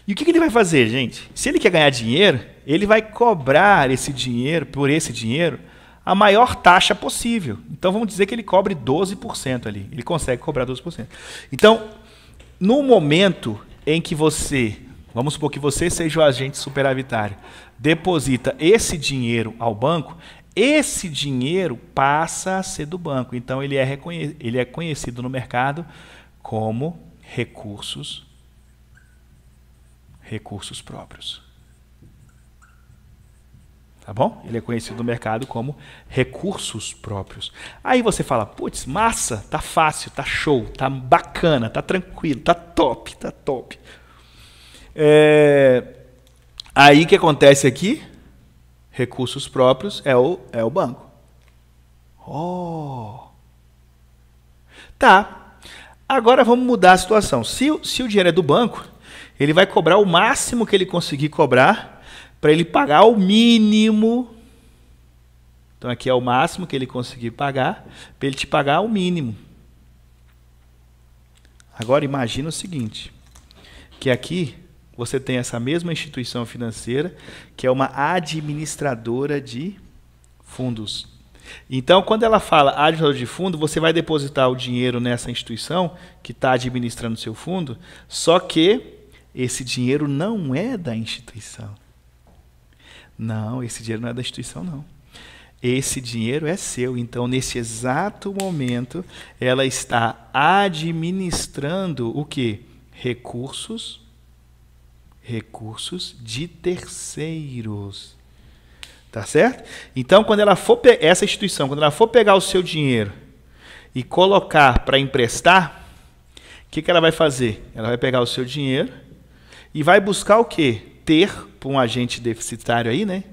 E o que, que ele vai fazer, gente? Se ele quer ganhar dinheiro, ele vai cobrar esse dinheiro, por esse dinheiro, a maior taxa possível. Então vamos dizer que ele cobre 12% ali. Ele consegue cobrar 12%. Então, no momento em que você, vamos supor que você seja o agente superavitário, deposita esse dinheiro ao banco, esse dinheiro passa a ser do banco. Então ele é, ele é conhecido no mercado como recursos recursos próprios. Tá bom? Ele é conhecido no mercado como recursos próprios. Aí você fala, putz, massa, tá fácil, tá show, tá bacana, tá tranquilo, tá top, tá top. É... Aí que acontece aqui? Recursos próprios é o, é o banco. Oh! Tá. Agora vamos mudar a situação. Se, se o dinheiro é do banco, ele vai cobrar o máximo que ele conseguir cobrar para ele pagar o mínimo. Então aqui é o máximo que ele conseguir pagar para ele te pagar o mínimo. Agora imagina o seguinte, que aqui você tem essa mesma instituição financeira que é uma administradora de fundos. Então, quando ela fala administrador de fundo, você vai depositar o dinheiro nessa instituição que está administrando o seu fundo, só que esse dinheiro não é da instituição. Não, esse dinheiro não é da instituição, não. Esse dinheiro é seu. Então, nesse exato momento, ela está administrando o que? Recursos, recursos de terceiros. Tá certo? Então, quando ela for essa instituição, quando ela for pegar o seu dinheiro e colocar para emprestar, o que, que ela vai fazer? Ela vai pegar o seu dinheiro e vai buscar o quê? Ter, para um agente deficitário aí, né?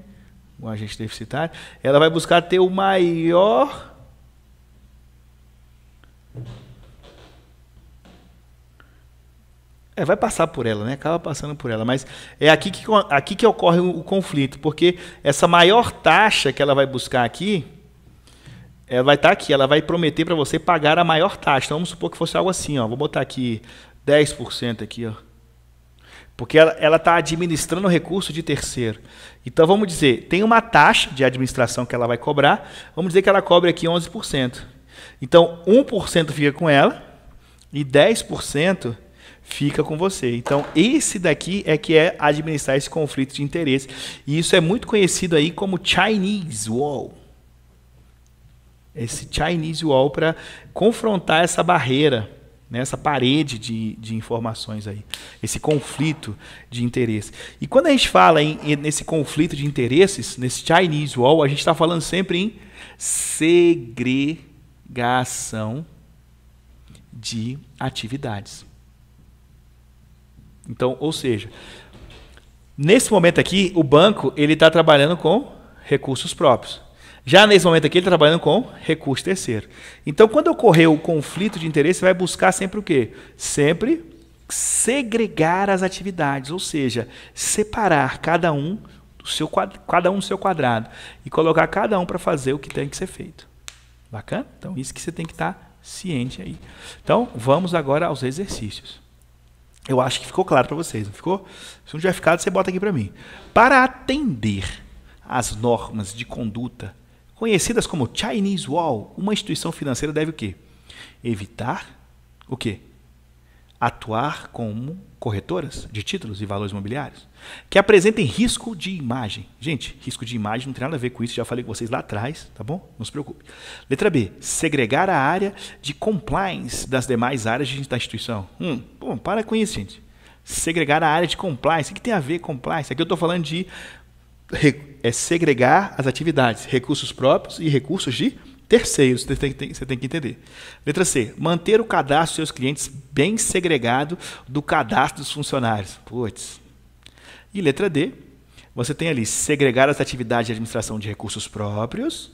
Um agente deficitário, ela vai buscar ter o maior É, vai passar por ela, né? Acaba passando por ela. Mas é aqui que, aqui que ocorre o, conflito, porque essa maior taxa que ela vai buscar aqui, ela vai estar tá aqui, ela vai prometer para você pagar a maior taxa. Então, vamos supor que fosse algo assim, ó. Vou botar aqui 10% aqui, ó. Porque ela está administrando o recurso de terceiro. Então vamos dizer, tem uma taxa de administração que ela vai cobrar, vamos dizer que ela cobre aqui 11%. Então 1% fica com ela e 10% fica com você. Então, esse daqui é que é administrar esse conflito de interesse. E isso é muito conhecido aí como Chinese Wall. Esse Chinese Wall para confrontar essa barreira nessa né, parede de, de informações aí, esse conflito de interesse. E quando a gente fala em, nesse conflito de interesses, nesse Chinese Wall, a gente está falando sempre em segregação de atividades. Então, ou seja, nesse momento aqui, o banco ele está trabalhando com recursos próprios. Já nesse momento aqui, ele está trabalhando com recurso terceiro. Então, quando ocorrer o conflito de interesse, você vai buscar sempre o quê? Sempre segregar as atividades, ou seja, separar cada um do seu, cada um do seu quadrado e colocar cada um para fazer o que tem que ser feito. Bacana? Então, isso que você tem que estar tá ciente aí. Então, vamos agora aos exercícios. Eu acho que ficou claro para vocês, não ficou? Se não tiver ficado, você bota aqui para mim. Para atender às normas de conduta conhecidas como Chinese Wall, uma instituição financeira deve o quê? Evitar o quê? Atuar como corretoras de títulos e valores imobiliários que apresentem risco de imagem. Gente, risco de imagem não tem nada a ver com isso, já falei com vocês lá atrás, tá bom? Não se preocupe. Letra B, segregar a área de compliance das demais áreas da instituição. Hum, bom, para com isso, gente segregar a área de compliance. O que tem a ver compliance? Aqui eu estou falando de é segregar as atividades, recursos próprios e recursos de terceiros. Você tem, tem, você tem que entender. Letra C. Manter o cadastro dos seus clientes bem segregado do cadastro dos funcionários. Puts. E letra D. Você tem ali segregar as atividades de administração de recursos próprios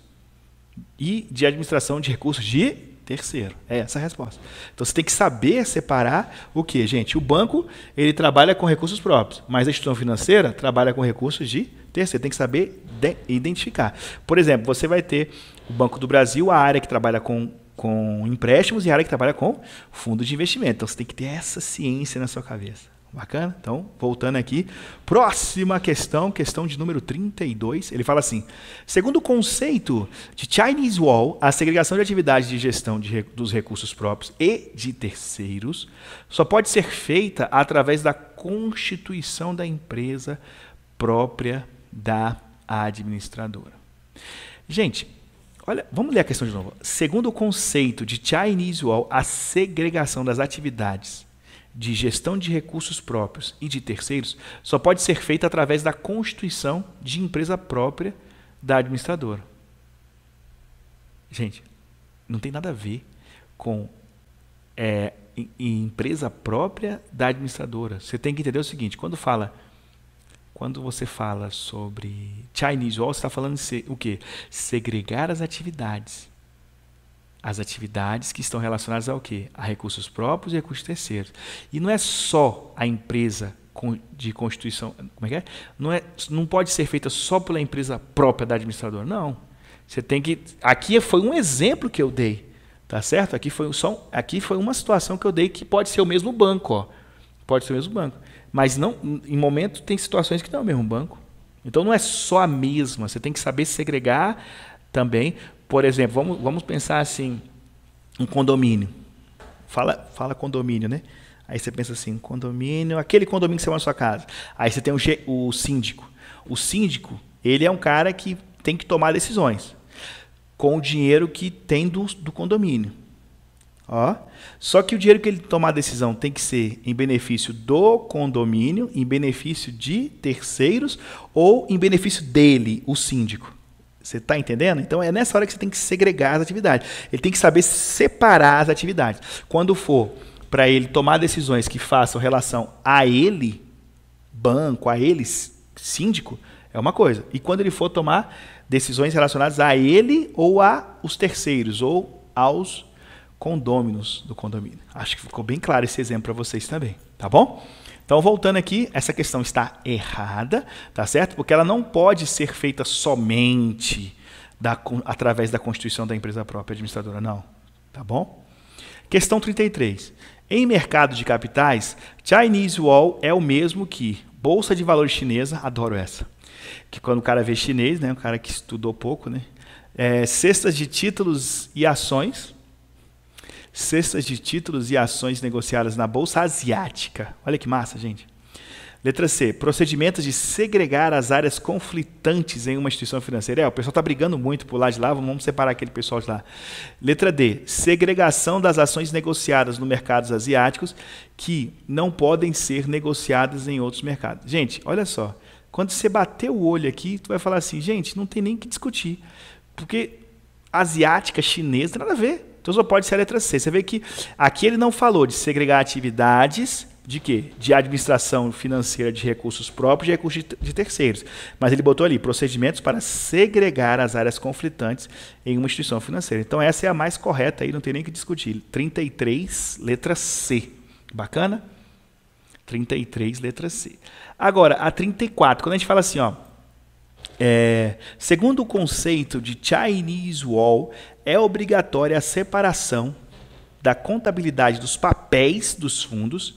e de administração de recursos de terceiro. É essa a resposta. Então você tem que saber separar o que, gente? O banco, ele trabalha com recursos próprios, mas a instituição financeira trabalha com recursos de terceiro. Tem que saber identificar. Por exemplo, você vai ter o Banco do Brasil, a área que trabalha com com empréstimos e a área que trabalha com fundos de investimento. Então você tem que ter essa ciência na sua cabeça. Bacana? Então, voltando aqui. Próxima questão, questão de número 32. Ele fala assim: segundo o conceito de Chinese Wall, a segregação de atividades de gestão de, dos recursos próprios e de terceiros só pode ser feita através da constituição da empresa própria da administradora. Gente, Olha, vamos ler a questão de novo. Segundo o conceito de Chinese Wall, a segregação das atividades de gestão de recursos próprios e de terceiros só pode ser feita através da constituição de empresa própria da administradora. Gente, não tem nada a ver com é, empresa própria da administradora. Você tem que entender o seguinte: quando fala, quando você fala sobre Chinese Wall, você está falando o quê? Segregar as atividades as atividades que estão relacionadas ao quê? A recursos próprios e recursos terceiros. E não é só a empresa de constituição, como é que é? Não, é, não pode ser feita só pela empresa própria da administradora, não. Você tem que, aqui foi um exemplo que eu dei, tá certo? Aqui foi só, aqui foi uma situação que eu dei que pode ser o mesmo banco, ó. Pode ser o mesmo banco, mas não, em momento tem situações que não é o mesmo banco. Então não é só a mesma, você tem que saber segregar também, por exemplo, vamos, vamos pensar assim, um condomínio. Fala, fala condomínio, né? Aí você pensa assim, condomínio, aquele condomínio que você mora na sua casa. Aí você tem o, o síndico. O síndico, ele é um cara que tem que tomar decisões com o dinheiro que tem do, do condomínio. Ó. Só que o dinheiro que ele tomar a decisão tem que ser em benefício do condomínio, em benefício de terceiros ou em benefício dele, o síndico. Você está entendendo? Então é nessa hora que você tem que segregar as atividades. Ele tem que saber separar as atividades. Quando for para ele tomar decisões que façam relação a ele, banco, a ele, síndico, é uma coisa. E quando ele for tomar decisões relacionadas a ele ou a os terceiros ou aos condôminos do condomínio. Acho que ficou bem claro esse exemplo para vocês também, tá bom? Então, voltando aqui, essa questão está errada, tá certo? Porque ela não pode ser feita somente da, através da constituição da empresa própria administradora, não. Tá bom? Questão 33. Em mercado de capitais, Chinese Wall é o mesmo que Bolsa de Valores Chinesa, adoro essa. Que quando o cara vê chinês, né, o cara que estudou pouco, né? É, cestas de títulos e ações, cestas de títulos e ações negociadas na Bolsa Asiática. Olha que massa, gente. Letra C, procedimentos de segregar as áreas conflitantes em uma instituição financeira. É, o pessoal está brigando muito por lá de lá, vamos separar aquele pessoal de lá. Letra D, segregação das ações negociadas no mercados asiáticos que não podem ser negociadas em outros mercados. Gente, olha só, quando você bater o olho aqui, tu vai falar assim, gente, não tem nem que discutir, porque asiática, chinesa, nada a ver. Então só pode ser a letra C. Você vê que aqui ele não falou de segregar atividades de quê? De administração financeira de recursos próprios e recursos de terceiros. Mas ele botou ali procedimentos para segregar as áreas conflitantes em uma instituição financeira. Então essa é a mais correta aí, não tem nem que discutir. 33, letra C. Bacana? 33, letra C. Agora, a 34, quando a gente fala assim, ó, é, segundo o conceito de Chinese Wall, é obrigatória a separação da contabilidade dos papéis dos fundos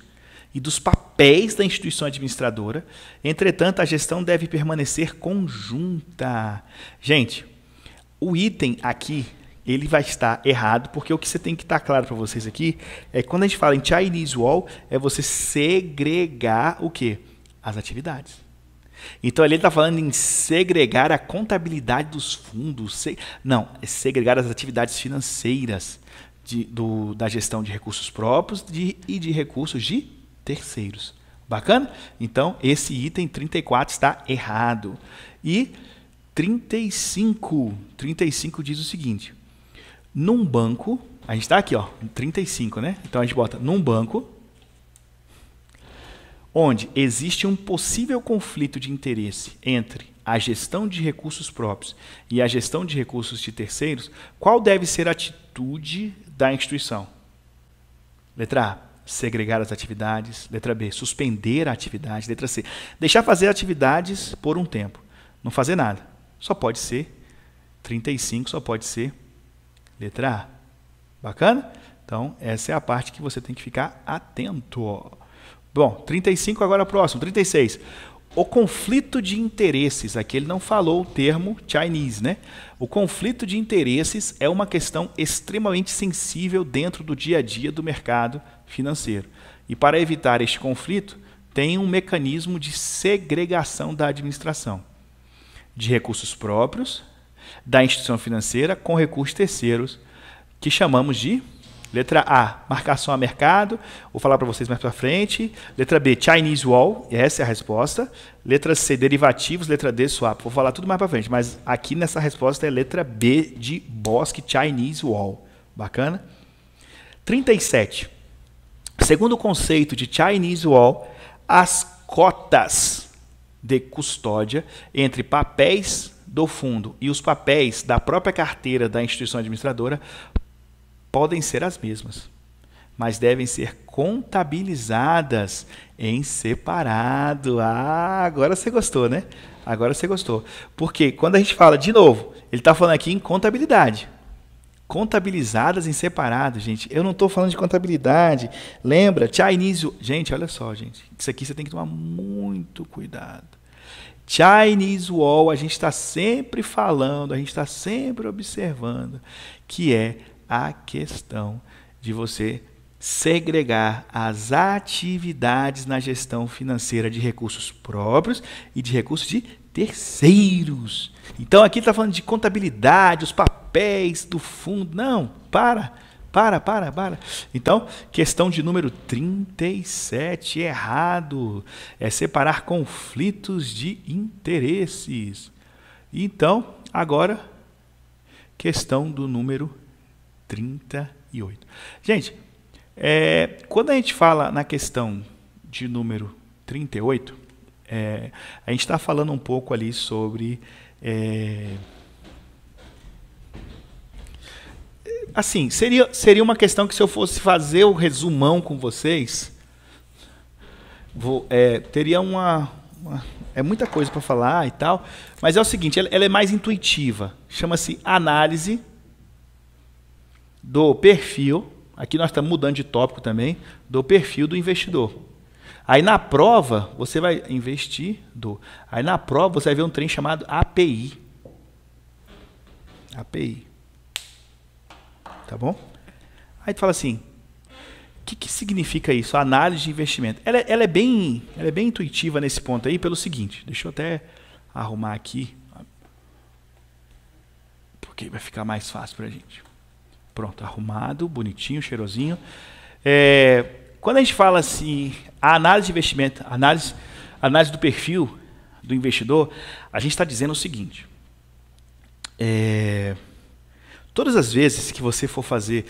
e dos papéis da instituição administradora. Entretanto, a gestão deve permanecer conjunta. Gente, o item aqui ele vai estar errado, porque o que você tem que estar tá claro para vocês aqui é que quando a gente fala em Chinese Wall, é você segregar o que? As atividades. Então ali ele está falando em segregar a contabilidade dos fundos. Se... Não, é segregar as atividades financeiras de, do, da gestão de recursos próprios de, e de recursos de terceiros. Bacana? Então, esse item 34 está errado. E 35. 35 diz o seguinte: num banco, a gente está aqui, ó, 35, né? Então a gente bota num banco onde existe um possível conflito de interesse entre a gestão de recursos próprios e a gestão de recursos de terceiros, qual deve ser a atitude da instituição? Letra A. Segregar as atividades. Letra B. Suspender a atividade. Letra C. Deixar fazer atividades por um tempo. Não fazer nada. Só pode ser 35, só pode ser letra A. Bacana? Então, essa é a parte que você tem que ficar atento. Bom, 35 agora é próximo, 36. O conflito de interesses, aqui ele não falou o termo Chinese, né? O conflito de interesses é uma questão extremamente sensível dentro do dia a dia do mercado financeiro. E para evitar este conflito, tem um mecanismo de segregação da administração de recursos próprios da instituição financeira com recursos terceiros, que chamamos de Letra A, marcação a mercado. Vou falar para vocês mais para frente. Letra B, Chinese Wall. Essa é a resposta. Letra C, derivativos. Letra D, swap. Vou falar tudo mais para frente, mas aqui nessa resposta é letra B de Bosque Chinese Wall. Bacana? 37. Segundo o conceito de Chinese Wall, as cotas de custódia entre papéis do fundo e os papéis da própria carteira da instituição administradora podem ser as mesmas, mas devem ser contabilizadas em separado. Ah, agora você gostou, né? Agora você gostou. Porque quando a gente fala, de novo, ele está falando aqui em contabilidade. Contabilizadas em separado, gente. Eu não estou falando de contabilidade. Lembra? Chinese. Gente, olha só, gente. Isso aqui você tem que tomar muito cuidado. Chinese Wall, a gente está sempre falando, a gente está sempre observando, que é a questão de você segregar as atividades na gestão financeira de recursos próprios e de recursos de terceiros. Então aqui está falando de contabilidade, os papéis do fundo. Não, para, para, para, para. Então, questão de número 37, errado. É separar conflitos de interesses. Então, agora, questão do número 37. 38. Gente, é, quando a gente fala na questão de número 38, é, a gente está falando um pouco ali sobre. É, assim, seria, seria uma questão que se eu fosse fazer o resumão com vocês, vou, é, teria uma, uma, É muita coisa para falar e tal, mas é o seguinte: ela, ela é mais intuitiva. Chama-se análise do perfil, aqui nós estamos mudando de tópico também, do perfil do investidor. Aí na prova, você vai investir do. Aí na prova, você vai ver um trem chamado API. API. Tá bom? Aí tu fala assim: o que, que significa isso? análise de investimento. Ela, é, ela, é bem, ela é bem intuitiva nesse ponto aí, pelo seguinte: deixa eu até arrumar aqui, porque vai ficar mais fácil para a gente. Pronto, arrumado, bonitinho, cheirosinho. É, quando a gente fala assim, a análise de investimento, análise, análise do perfil do investidor, a gente está dizendo o seguinte. É, todas as vezes que você for fazer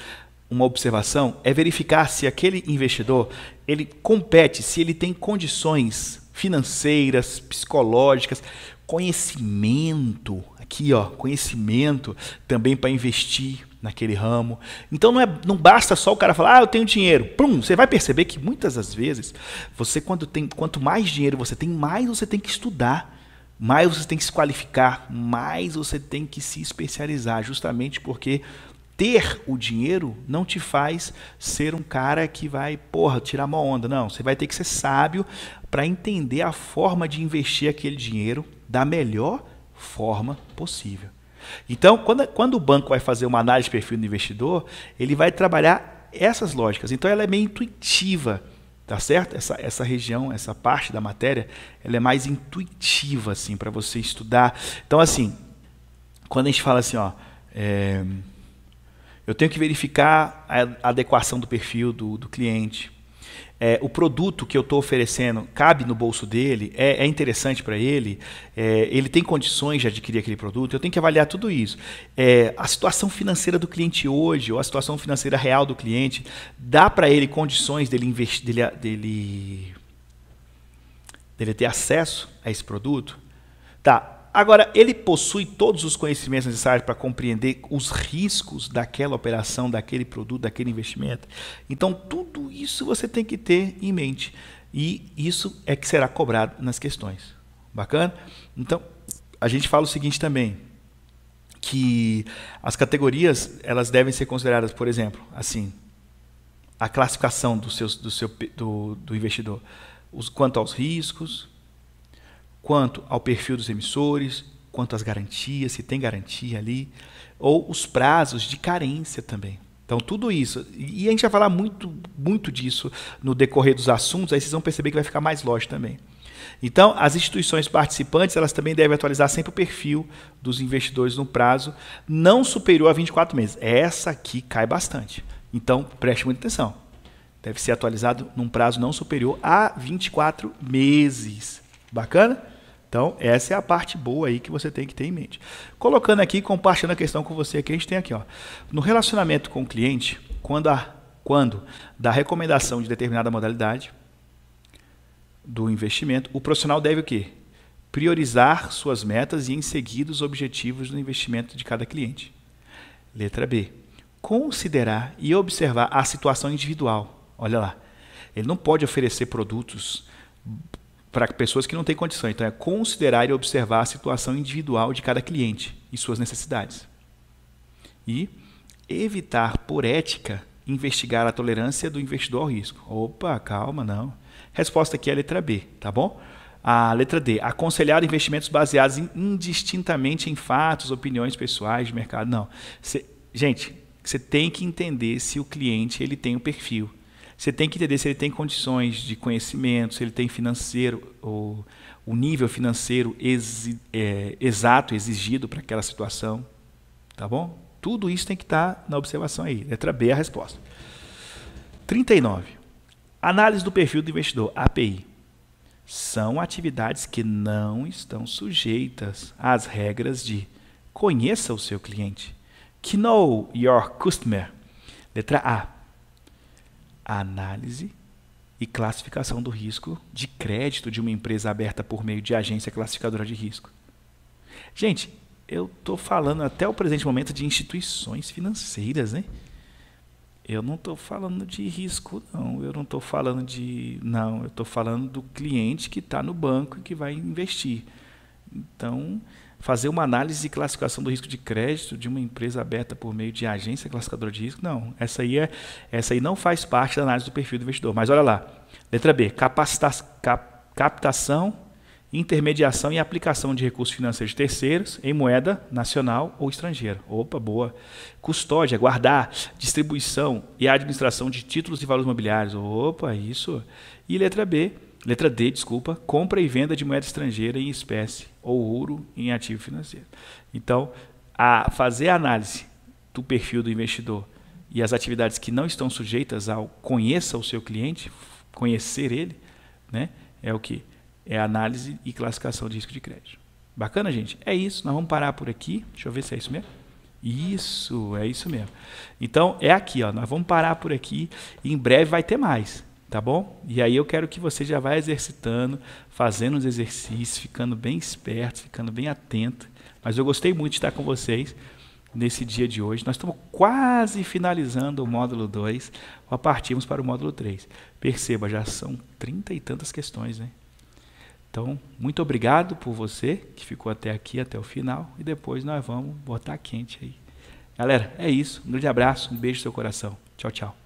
uma observação, é verificar se aquele investidor ele compete, se ele tem condições financeiras, psicológicas, conhecimento, aqui ó, conhecimento também para investir naquele ramo. Então não, é, não basta só o cara falar, ah, eu tenho dinheiro. Pum, você vai perceber que muitas das vezes, você quando tem, quanto mais dinheiro você tem, mais você tem que estudar, mais você tem que se qualificar, mais você tem que se especializar, justamente porque ter o dinheiro não te faz ser um cara que vai, porra, tirar uma onda. Não, você vai ter que ser sábio para entender a forma de investir aquele dinheiro da melhor forma possível. Então, quando, quando o banco vai fazer uma análise de perfil do investidor, ele vai trabalhar essas lógicas. Então, ela é meio intuitiva, tá certo? Essa, essa região, essa parte da matéria, ela é mais intuitiva, assim, para você estudar. Então, assim, quando a gente fala assim, ó, é, eu tenho que verificar a adequação do perfil do, do cliente, é, o produto que eu estou oferecendo cabe no bolso dele, é, é interessante para ele, é, ele tem condições de adquirir aquele produto, eu tenho que avaliar tudo isso. É, a situação financeira do cliente hoje, ou a situação financeira real do cliente, dá para ele condições dele, investir, dele, dele, dele ter acesso a esse produto? Tá, Agora, ele possui todos os conhecimentos necessários para compreender os riscos daquela operação, daquele produto, daquele investimento. Então, tudo isso você tem que ter em mente. E isso é que será cobrado nas questões. Bacana? Então, a gente fala o seguinte também, que as categorias, elas devem ser consideradas, por exemplo, assim, a classificação do, seus, do, seu, do, do investidor, os, quanto aos riscos, quanto ao perfil dos emissores, quanto às garantias, se tem garantia ali, ou os prazos de carência também. Então, tudo isso. E a gente vai falar muito, muito disso no decorrer dos assuntos, aí vocês vão perceber que vai ficar mais lógico também. Então, as instituições participantes, elas também devem atualizar sempre o perfil dos investidores no prazo não superior a 24 meses. Essa aqui cai bastante. Então, preste muita atenção. Deve ser atualizado num prazo não superior a 24 meses. Bacana? Então, essa é a parte boa aí que você tem que ter em mente. Colocando aqui, compartilhando a questão com você aqui, a gente tem aqui, ó. No relacionamento com o cliente, quando, a, quando da recomendação de determinada modalidade do investimento, o profissional deve o quê? Priorizar suas metas e em seguida os objetivos do investimento de cada cliente. Letra B. Considerar e observar a situação individual. Olha lá. Ele não pode oferecer produtos para pessoas que não têm condição. Então, é considerar e observar a situação individual de cada cliente e suas necessidades. E evitar, por ética, investigar a tolerância do investidor ao risco. Opa, calma, não. Resposta aqui é a letra B, tá bom? A letra D, aconselhar investimentos baseados indistintamente em fatos, opiniões pessoais de mercado. Não. Cê, gente, você tem que entender se o cliente ele tem o um perfil você tem que entender se ele tem condições de conhecimento, se ele tem financeiro, o nível financeiro exi, é, exato exigido para aquela situação. Tá bom? Tudo isso tem que estar tá na observação aí. Letra B é a resposta. 39. Análise do perfil do investidor, API. São atividades que não estão sujeitas às regras de conheça o seu cliente. Know your customer. Letra A análise e classificação do risco de crédito de uma empresa aberta por meio de agência classificadora de risco. Gente, eu estou falando até o presente momento de instituições financeiras, né? Eu não estou falando de risco, não. Eu não estou falando de. Não, eu estou falando do cliente que está no banco e que vai investir. Então, fazer uma análise e classificação do risco de crédito de uma empresa aberta por meio de agência classificadora de risco, não. Essa aí, é, essa aí não faz parte da análise do perfil do investidor. Mas olha lá. Letra B, capacita cap, captação, intermediação e aplicação de recursos financeiros de terceiros em moeda nacional ou estrangeira. Opa, boa. Custódia, guardar, distribuição e administração de títulos e valores mobiliários. Opa, isso. E letra B, Letra D, desculpa, compra e venda de moeda estrangeira em espécie ou ouro em ativo financeiro. Então, a fazer a análise do perfil do investidor e as atividades que não estão sujeitas ao conheça o seu cliente, conhecer ele, né, é o que? É análise e classificação de risco de crédito. Bacana, gente? É isso, nós vamos parar por aqui. Deixa eu ver se é isso mesmo. Isso, é isso mesmo. Então, é aqui, ó, nós vamos parar por aqui. e Em breve vai ter mais tá bom? E aí eu quero que você já vá exercitando, fazendo os exercícios, ficando bem esperto, ficando bem atento. Mas eu gostei muito de estar com vocês nesse dia de hoje. Nós estamos quase finalizando o módulo 2, partimos para o módulo 3. Perceba, já são trinta e tantas questões, né? Então, muito obrigado por você que ficou até aqui, até o final, e depois nós vamos botar quente aí. Galera, é isso. Um grande abraço, um beijo no seu coração. Tchau, tchau.